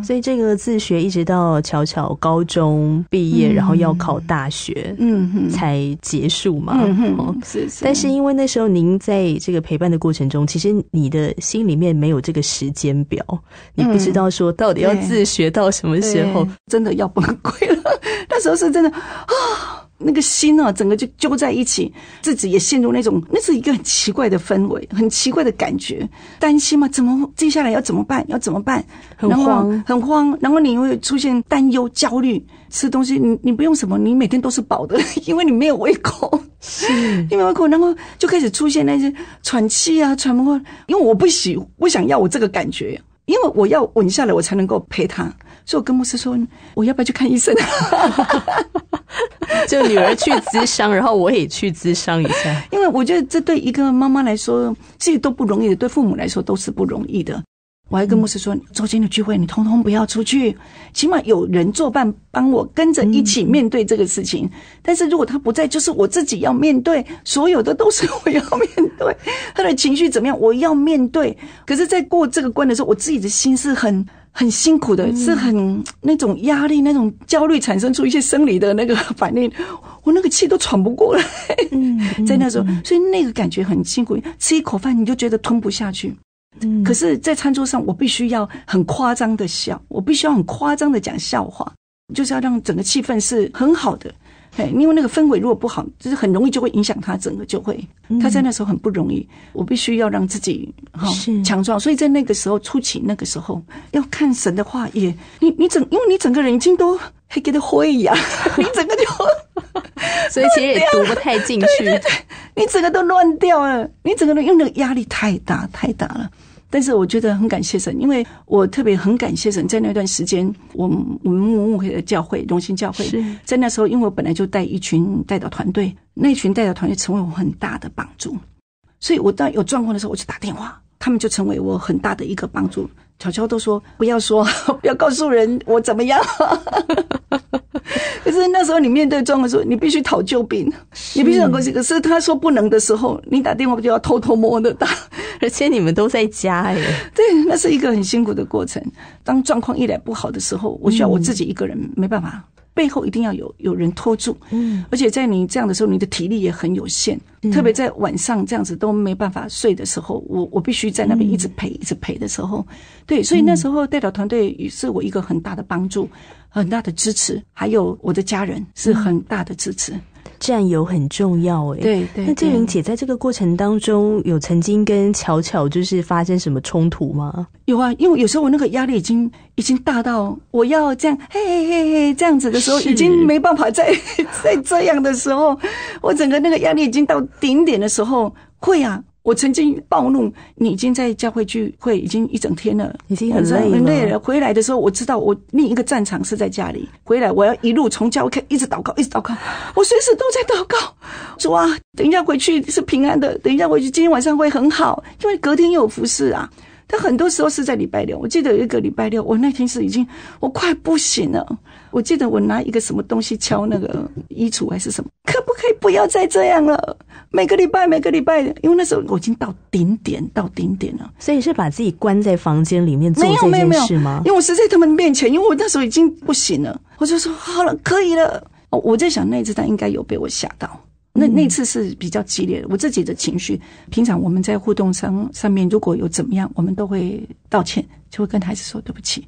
所以这个自学一直到巧巧高中毕业，然后要考大学，嗯哼，才结束嘛。嗯哼，是是。但是因为那时候您在这个陪伴的过程中，其实你的心里面没有这个时间表，你不知道说到底要自学到什么时候，真的要崩溃了。<laughs> 那时候是真的啊。那个心啊，整个就揪在一起，自己也陷入那种，那是一个很奇怪的氛围，很奇怪的感觉。担心嘛，怎么接下来要怎么办？要怎么办？很慌，很慌。然后你会出现担忧、焦虑。吃东西，你你不用什么，你每天都是饱的，<laughs> 因为你没有胃口，没有胃口。然后就开始出现那些喘气啊，喘不过。因为我不喜，不想要我这个感觉，因为我要稳下来，我才能够陪他。所以我跟牧师说，我要不要去看医生？<laughs> 就女儿去咨商，然后我也去咨商一下。<laughs> 因为我觉得这对一个妈妈来说，自己都不容易；对父母来说都是不容易的。我还跟牧师说，周间的聚会你通通不要出去，起码有人作伴，帮我跟着一起面对这个事情。但是如果他不在，就是我自己要面对，所有的都是我要面对，他的情绪怎么样，我要面对。可是，在过这个关的时候，我自己的心是很。很辛苦的是很那种压力那种焦虑产生出一些生理的那个反应，<laughs> 我那个气都喘不过来。在那时候，所以那个感觉很辛苦，吃一口饭你就觉得吞不下去。可是，在餐桌上我必须要很夸张的笑，我必须要很夸张的讲笑话，就是要让整个气氛是很好的。哎，因为那个氛围如果不好，就是很容易就会影响他整个，就会他在那时候很不容易。我必须要让自己哈强壮，所以在那个时候出勤，那个时候要看神的话也你你整，因为你整个人已经都黑跟的灰一样，<laughs> 你整个就 <laughs> 所以其实也读不太进去，<laughs> 你整个都乱掉了，你整个人因为压力太大太大了。但是我觉得很感谢神，因为我特别很感谢神。在那段时间，我我们慕慕会的教会荣兴教会，在那时候，因为我本来就带一群带表团队，那群带表团队成为我很大的帮助。所以，我当有状况的时候，我就打电话，他们就成为我很大的一个帮助。悄悄都说不要说，<laughs> 不要告诉人我怎么样。<laughs> 可是那时候你面对状况说，你必须讨救兵，你必须过去。可是他说不能的时候，你打电话就要偷偷摸的打。<laughs> 而且你们都在家哎。对，那是一个很辛苦的过程。当状况一来不好的时候，我需要我自己一个人，没办法。背后一定要有有人拖住，嗯，而且在你这样的时候，你的体力也很有限，特别在晚上这样子都没办法睡的时候，我我必须在那边一直陪一直陪的时候，对，所以那时候代表团队也是我一个很大的帮助，很大的支持，还有我的家人是很大的支持。占有很重要，哎，对对。那建玲姐在这个过程当中，有曾经跟巧巧就是发生什么冲突吗？有啊，因为有时候我那个压力已经已经大到我要这样嘿嘿嘿嘿这样子的时候，已经没办法再 <laughs> 再这样的时候，我整个那个压力已经到顶点的时候，会啊。我曾经暴怒，你已经在教会聚会已经一整天了，已经很累很累了。回来的时候，我知道我另一个战场是在家里。回来我要一路从家开，一直祷告，一直祷告。我随时都在祷告，说啊，等一下回去是平安的，等一下回去今天晚上会很好，因为隔天又有服侍啊。但很多时候是在礼拜六，我记得有一个礼拜六，我那天是已经我快不行了。我记得我拿一个什么东西敲那个衣橱还是什么，可不可以不要再这样了？每个礼拜，每个礼拜，因为那时候我已经到顶点，到顶点了，所以是把自己关在房间里面做这件事吗？因为我在他们面前，因为我那时候已经不行了，我就说好了，可以了。我在想那一次他应该有被我吓到，那那次是比较激烈的。我自己的情绪，平常我们在互动上上面，如果有怎么样，我们都会道歉，就会跟孩子说对不起。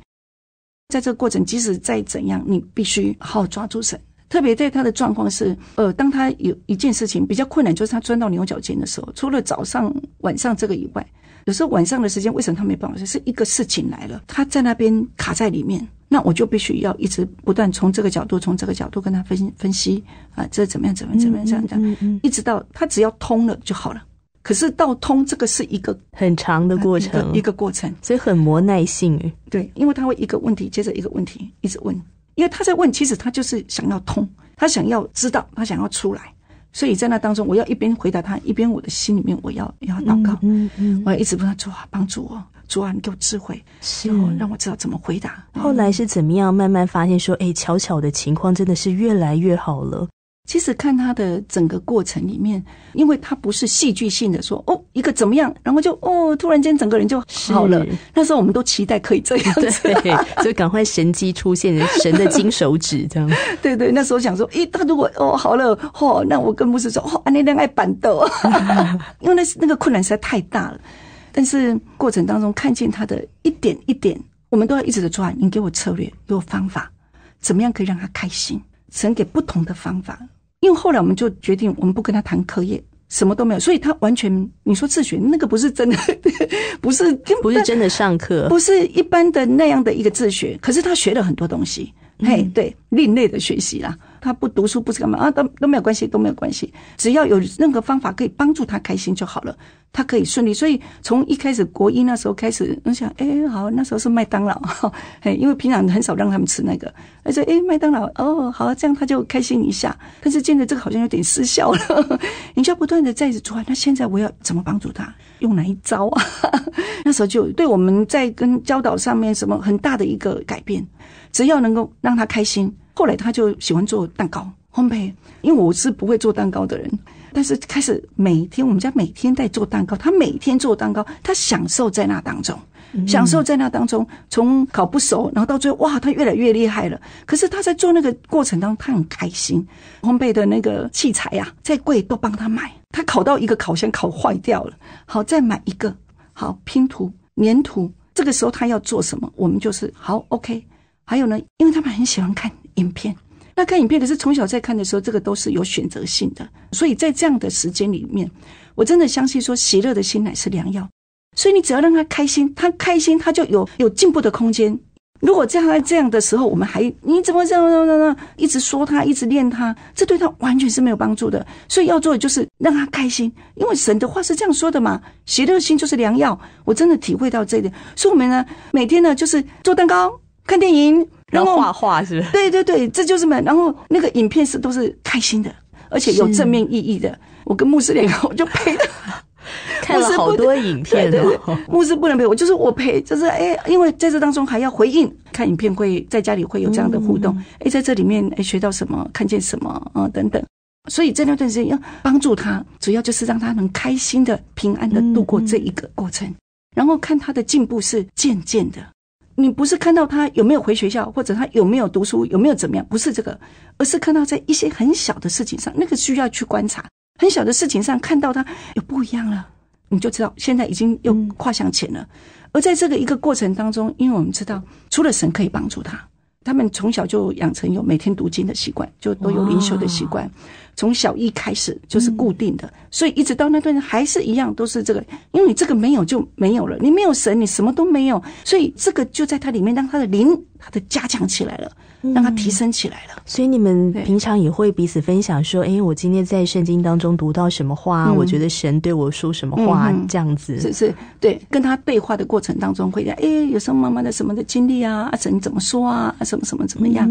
在这个过程，即使再怎样，你必须好好抓住绳。特别在他的状况是，呃，当他有一件事情比较困难，就是他钻到牛角尖的时候，除了早上、晚上这个以外，有时候晚上的时间，为什么他没办法？是一个事情来了，他在那边卡在里面，那我就必须要一直不断从这个角度、从这个角度跟他分析分析啊，这怎么样、怎么样、怎么样、这样这样，一直到他只要通了就好了。可是到通这个是一个很长的过程，一个过程，所以很磨耐性。对，因为他会一个问题接着一个问题一直问。因为他在问，其实他就是想要通，他想要知道，他想要出来，所以在那当中，我要一边回答他，一边我的心里面我要要祷告，嗯嗯，我要一直帮他做，帮助我，主啊，你给我智慧，是让我知道怎么回答。后来是怎么样慢慢发现说，哎，巧巧的情况真的是越来越好了。其实看他的整个过程里面，因为他不是戏剧性的说哦一个怎么样，然后就哦突然间整个人就好了。那时候我们都期待可以这样子，<laughs> 所以赶快神机出现，神的金手指这样。<laughs> 对对，那时候想说，咦，他如果哦好了，哦，那我更不是说哦安利恋爱板凳，<laughs> 因为那是那个困难实在太大了。但是过程当中看见他的一点一点，我们都要一直的抓，你给我策略，给我方法，怎么样可以让他开心？神给不同的方法。因为后来我们就决定，我们不跟他谈课业，什么都没有，所以他完全你说自学那个不是真的，<laughs> 不是不是真的上课，不是一般的那样的一个自学，可是他学了很多东西，嘿，对另类的学习啦。他不读书不是干嘛啊？都都没有关系，都没有关系。只要有任何方法可以帮助他开心就好了，他可以顺利。所以从一开始国一那时候开始，我想，哎，好，那时候是麦当劳，<laughs> 嘿，因为平常很少让他们吃那个，他说，哎，麦当劳，哦，好，这样他就开心一下。但是现在这个好像有点失效了，你要不断的再做。那现在我要怎么帮助他？用哪一招啊？<laughs> 那时候就对我们在跟教导上面什么很大的一个改变，只要能够让他开心。后来他就喜欢做蛋糕烘焙，因为我是不会做蛋糕的人。但是开始每天我们家每天在做蛋糕，他每天做蛋糕，他享受在那当中，享受在那当中。从烤不熟，然后到最后，哇，他越来越厉害了。可是他在做那个过程当中，他很开心。烘焙的那个器材啊，再贵都帮他买。他烤到一个烤箱烤坏掉了，好再买一个。好，拼图、粘土，这个时候他要做什么，我们就是好 OK。还有呢，因为他们很喜欢看。影片，那看影片的是从小在看的时候，这个都是有选择性的，所以在这样的时间里面，我真的相信说，喜乐的心乃是良药，所以你只要让他开心，他开心，他就有有进步的空间。如果在这样的时候，我们还你怎么这样这样一直说他，一直练他，这对他完全是没有帮助的。所以要做的就是让他开心，因为神的话是这样说的嘛，喜乐心就是良药。我真的体会到这一点，所以我们呢，每天呢，就是做蛋糕、看电影。然后画画是是？对对对，这就是嘛。然后那个影片是都是开心的，而且有正面意义的。我跟牧师个，我就陪，他。<laughs> 看了好多影片的。牧师不能陪我，就是我陪，就是哎，因为在这当中还要回应，看影片会在家里会有这样的互动。哎，在这里面哎学到什么，看见什么啊等等。所以在那段时间要帮助他，主要就是让他能开心的、平安的度过这一个过程，然后看他的进步是渐渐的。你不是看到他有没有回学校，或者他有没有读书，有没有怎么样？不是这个，而是看到在一些很小的事情上，那个需要去观察，很小的事情上看到他有不一样了，你就知道现在已经又跨向前了。而在这个一个过程当中，因为我们知道，除了神可以帮助他，他们从小就养成有每天读经的习惯，就都有灵修的习惯。从小一开始就是固定的，所以一直到那段还是一样，都是这个。因为你这个没有就没有了，你没有神，你什么都没有，所以这个就在它里面让它的灵它的加强起来了。让他提升起来了，所以你们平常也会彼此分享，说：“哎，我今天在圣经当中读到什么话，我觉得神对我说什么话，这样子是不是？对，跟他对话的过程当中，会讲：哎，有时候妈妈的什么的经历啊，神怎么说啊，什么什么怎么样？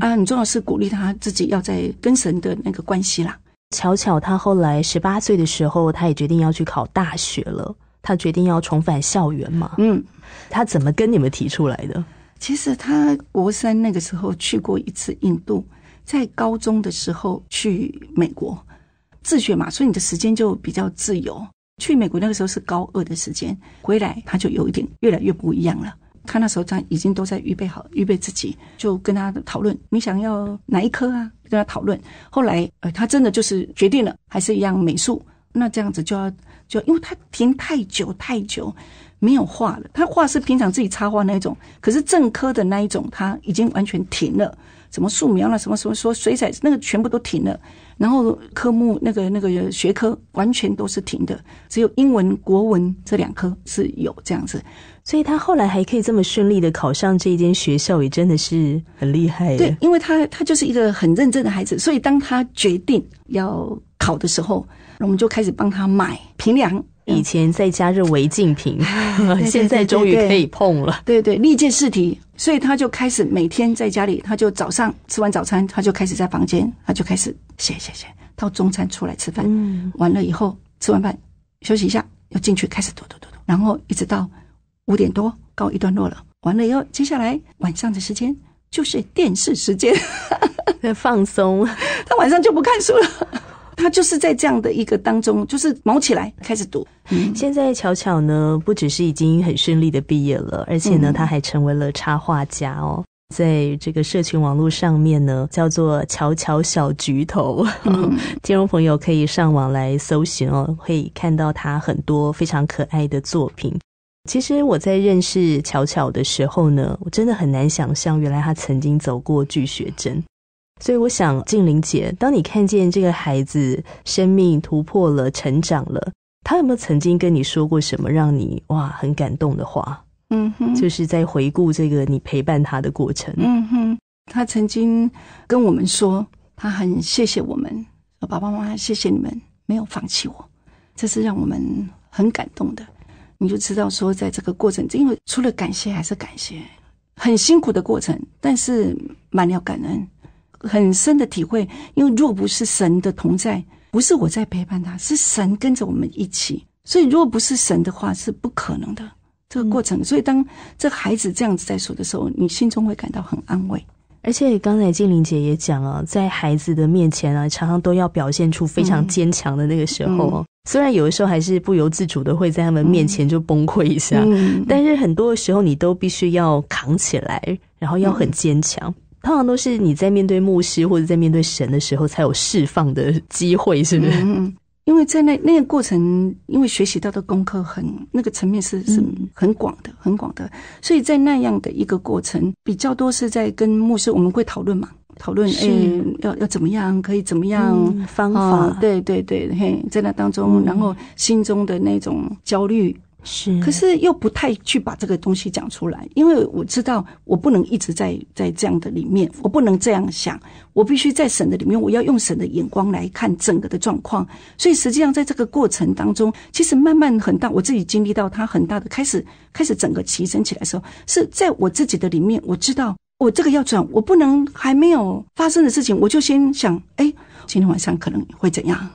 啊，重要是鼓励他自己要在跟神的那个关系啦。巧巧，他后来十八岁的时候，他也决定要去考大学了，他决定要重返校园嘛。嗯，他怎么跟你们提出来的？其实他国三那个时候去过一次印度，在高中的时候去美国自学嘛，所以你的时间就比较自由。去美国那个时候是高二的时间，回来他就有一点越来越不一样了。他那时候在已经都在预备好，预备自己，就跟他讨论你想要哪一科啊，跟他讨论。后来呃，他真的就是决定了，还是一样美术。那这样子就要就因为他停太久太久。没有画了，他画是平常自己插画那一种，可是正科的那一种他已经完全停了，什么素描了，什么什么说水彩那个全部都停了，然后科目那个那个学科完全都是停的，只有英文、国文这两科是有这样子，所以他后来还可以这么顺利的考上这间学校，也真的是很厉害。对，因为他他就是一个很认真的孩子，所以当他决定要考的时候，我们就开始帮他买平凉以前在家是违禁品，<laughs> 现在终于可以碰了。对对，历届试题，所以他就开始每天在家里，他就早上吃完早餐，他就开始在房间，他就开始写写写。到中餐出来吃饭，完了以后吃完饭休息一下，又进去开始读读读读，然后一直到五点多告一段落了。完了以后，接下来晚上的时间就是电视时间，<laughs> 放松。他晚上就不看书了。他就是在这样的一个当中，就是毛起来开始读。现在巧巧呢，不只是已经很顺利的毕业了，而且呢，他还成为了插画家哦。在这个社群网络上面呢，叫做“巧巧小橘头”，金融 <laughs> 朋友可以上网来搜寻哦，会看到他很多非常可爱的作品。其实我在认识巧巧的时候呢，我真的很难想象，原来他曾经走过巨学针。所以我想，静玲姐，当你看见这个孩子生命突破了、成长了，他有没有曾经跟你说过什么让你哇很感动的话？嗯哼，就是在回顾这个你陪伴他的过程。嗯哼，他曾经跟我们说，他很谢谢我们，爸爸妈妈谢谢你们没有放弃我，这是让我们很感动的。你就知道说，在这个过程，因为除了感谢还是感谢，很辛苦的过程，但是满了感恩。很深的体会，因为若不是神的同在，不是我在陪伴他，是神跟着我们一起。所以若不是神的话，是不可能的这个过程。所以当这孩子这样子在说的时候，你心中会感到很安慰。而且刚才静玲姐也讲了，在孩子的面前啊，常常都要表现出非常坚强的那个时候。虽然有的时候还是不由自主的会在他们面前就崩溃一下，但是很多的时候你都必须要扛起来，然后要很坚强。通常都是你在面对牧师或者在面对神的时候才有释放的机会，是不是？嗯因为在那那个过程，因为学习到的功课很那个层面是是很广的，很广的，所以在那样的一个过程，比较多是在跟牧师我们会讨论嘛，讨论哎要要怎么样，可以怎么样方法，对对对，嘿，在那当中，然后心中的那种焦虑。是，可是又不太去把这个东西讲出来，因为我知道我不能一直在在这样的里面，我不能这样想，我必须在神的里面，我要用神的眼光来看整个的状况。所以实际上在这个过程当中，其实慢慢很大，我自己经历到它很大的开始开始整个提升起来的时候，是在我自己的里面，我知道我这个要转，我不能还没有发生的事情，我就先想，哎，今天晚上可能会怎样。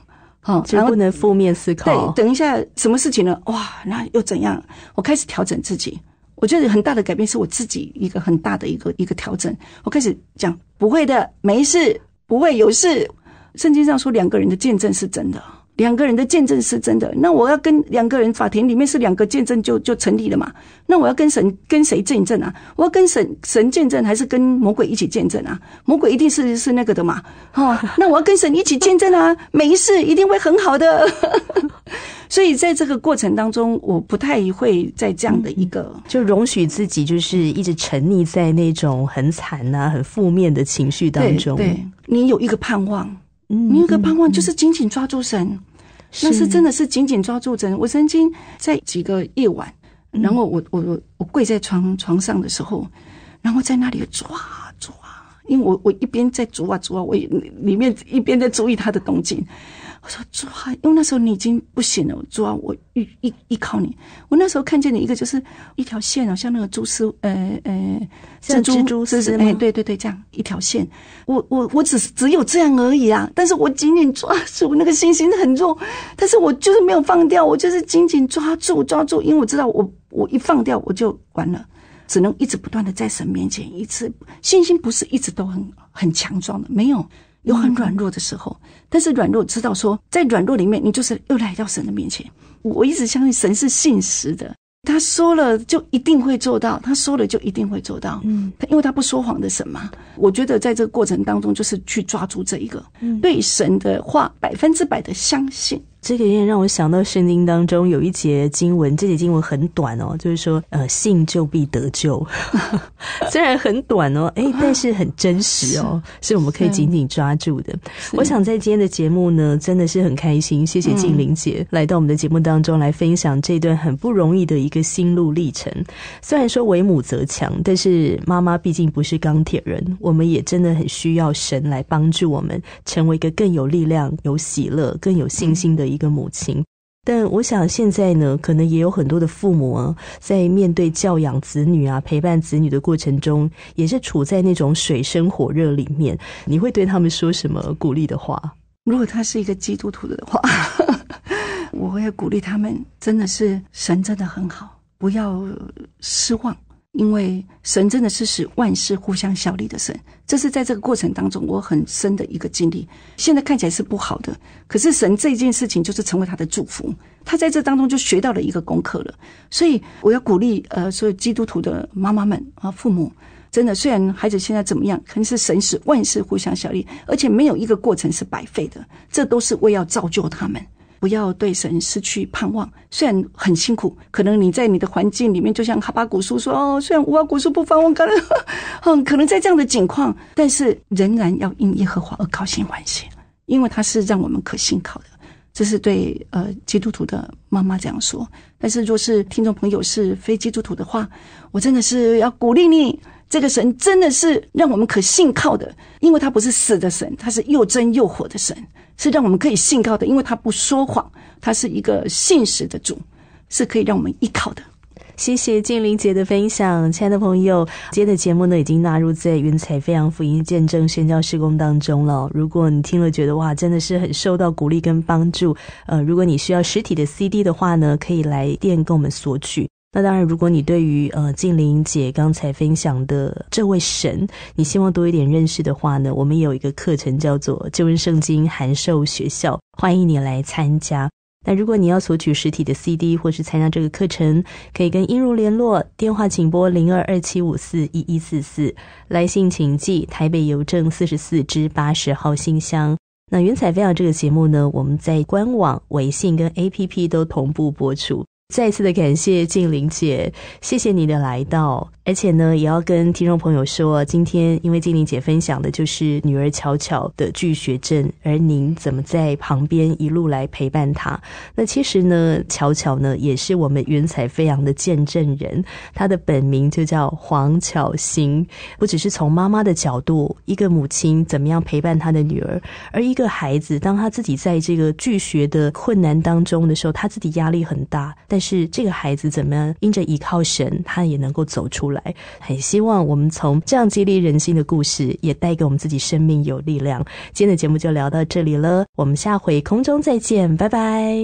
好，不能负面思考。对，等一下，什么事情呢？哇，那又怎样？我开始调整自己。我觉得很大的改变是我自己一个很大的一个一个调整。我开始讲不会的，没事，不会有事。圣经上说，两个人的见证是真的。两个人的见证是真的，那我要跟两个人法庭里面是两个见证就就成立了嘛？那我要跟神跟谁见证啊？我要跟神神见证，还是跟魔鬼一起见证啊？魔鬼一定是是那个的嘛？哦，那我要跟神一起见证啊，没 <laughs> 事一定会很好的。<laughs> 所以在这个过程当中，我不太会在这样的一个，就容许自己就是一直沉溺在那种很惨啊、很负面的情绪当中。对你有一个盼望，你有一个盼望，就是紧紧抓住神。那是真的是紧紧抓住着我，曾经在几个夜晚，然后我我我我跪在床床上的时候，然后在那里抓抓，因为我我一边在抓啊抓啊，我里面一边在注意他的动静。我说抓，因为那时候你已经不行了，抓我依依依靠你。我那时候看见你一个就是一条线哦，像那个蛛丝，呃呃，像蜘蛛丝丝对对对，这样一条线。我我我只只有这样而已啊！但是我紧紧抓住，那个信心很弱，但是我就是没有放掉，我就是紧紧抓住抓住，因为我知道我我一放掉我就完了，只能一直不断的在神面前，一次信心不是一直都很很强壮的，没有。有很软弱的时候，但是软弱知道说，在软弱里面，你就是又来到神的面前。我一直相信神是信实的，他说了就一定会做到，他说了就一定会做到。嗯，因为他不说谎的神嘛。我觉得在这个过程当中，就是去抓住这一个，对神的话百分之百的相信。这点也让我想到圣经当中有一节经文，这节经文很短哦，就是说，呃，信就必得救。<laughs> 虽然很短哦，哎，<laughs> 但是很真实哦，是我们可以紧紧抓住的。我想在今天的节目呢，真的是很开心，谢谢静玲姐来到我们的节目当中来分享这段很不容易的一个心路历程。虽然说为母则强，但是妈妈毕竟不是钢铁人，我们也真的很需要神来帮助我们，成为一个更有力量、有喜乐、更有信心的。一个母亲，但我想现在呢，可能也有很多的父母啊，在面对教养子女啊、陪伴子女的过程中，也是处在那种水深火热里面。你会对他们说什么鼓励的话？如果他是一个基督徒的话，<laughs> 我会鼓励他们，真的是神真的很好，不要失望。因为神真的是使万事互相效力的神，这是在这个过程当中我很深的一个经历。现在看起来是不好的，可是神这件事情就是成为他的祝福。他在这当中就学到了一个功课了。所以我要鼓励，呃，所有基督徒的妈妈们啊，父母，真的，虽然孩子现在怎么样，可是神使万事互相效力，而且没有一个过程是白费的，这都是为要造就他们。不要对神失去盼望，虽然很辛苦，可能你在你的环境里面，就像哈巴古书说：“哦，虽然无花古树不发旺，可能很 <laughs> 可能在这样的境况，但是仍然要因耶和华而高兴欢喜，因为他是让我们可信靠的。”这是对呃基督徒的妈妈这样说。但是，若是听众朋友是非基督徒的话，我真的是要鼓励你。这个神真的是让我们可信靠的，因为他不是死的神，他是又真又活的神，是让我们可以信靠的，因为他不说谎，他是一个信实的主，是可以让我们依靠的。谢谢建玲姐的分享，亲爱的朋友，今天的节目呢已经纳入在云彩飞扬福音见证宣教施工当中了。如果你听了觉得哇，真的是很受到鼓励跟帮助，呃，如果你需要实体的 CD 的话呢，可以来电跟我们索取。那当然，如果你对于呃静玲姐刚才分享的这位神，你希望多一点认识的话呢，我们有一个课程叫做《旧约圣经函授学校》，欢迎你来参加。那如果你要索取实体的 CD 或是参加这个课程，可以跟英如联络，电话请拨零二二七五四一一四四，来信请寄台北邮政四十四之八十号信箱。那云彩飞扬这个节目呢，我们在官网、微信跟 APP 都同步播出。再次的感谢静玲姐，谢谢你的来到，而且呢，也要跟听众朋友说，今天因为静玲姐分享的就是女儿巧巧的拒学症，而您怎么在旁边一路来陪伴她？那其实呢，巧巧呢也是我们云彩飞扬的见证人，她的本名就叫黄巧心。不只是从妈妈的角度，一个母亲怎么样陪伴她的女儿，而一个孩子，当他自己在这个拒学的困难当中的时候，他自己压力很大，但是这个孩子怎么样？因着依靠神，他也能够走出来。很希望我们从这样激励人心的故事，也带给我们自己生命有力量。今天的节目就聊到这里了，我们下回空中再见，拜拜。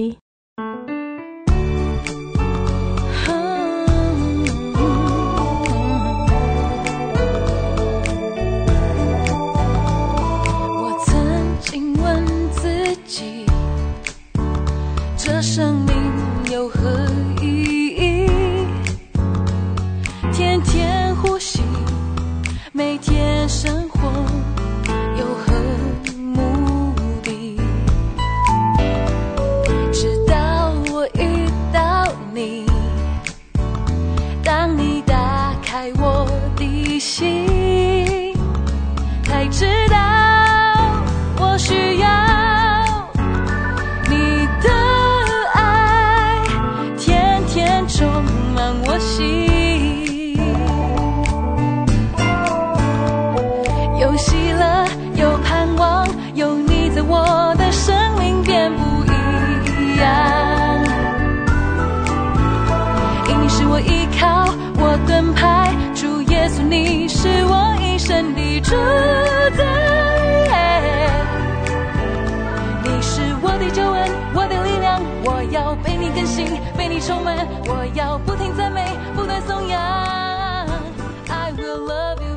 圣牌，主耶稣，你是我一生的主宰。你是我的救恩，我的力量，我要被你更新，被你充满，我要不停赞美，不断颂扬。I will love you.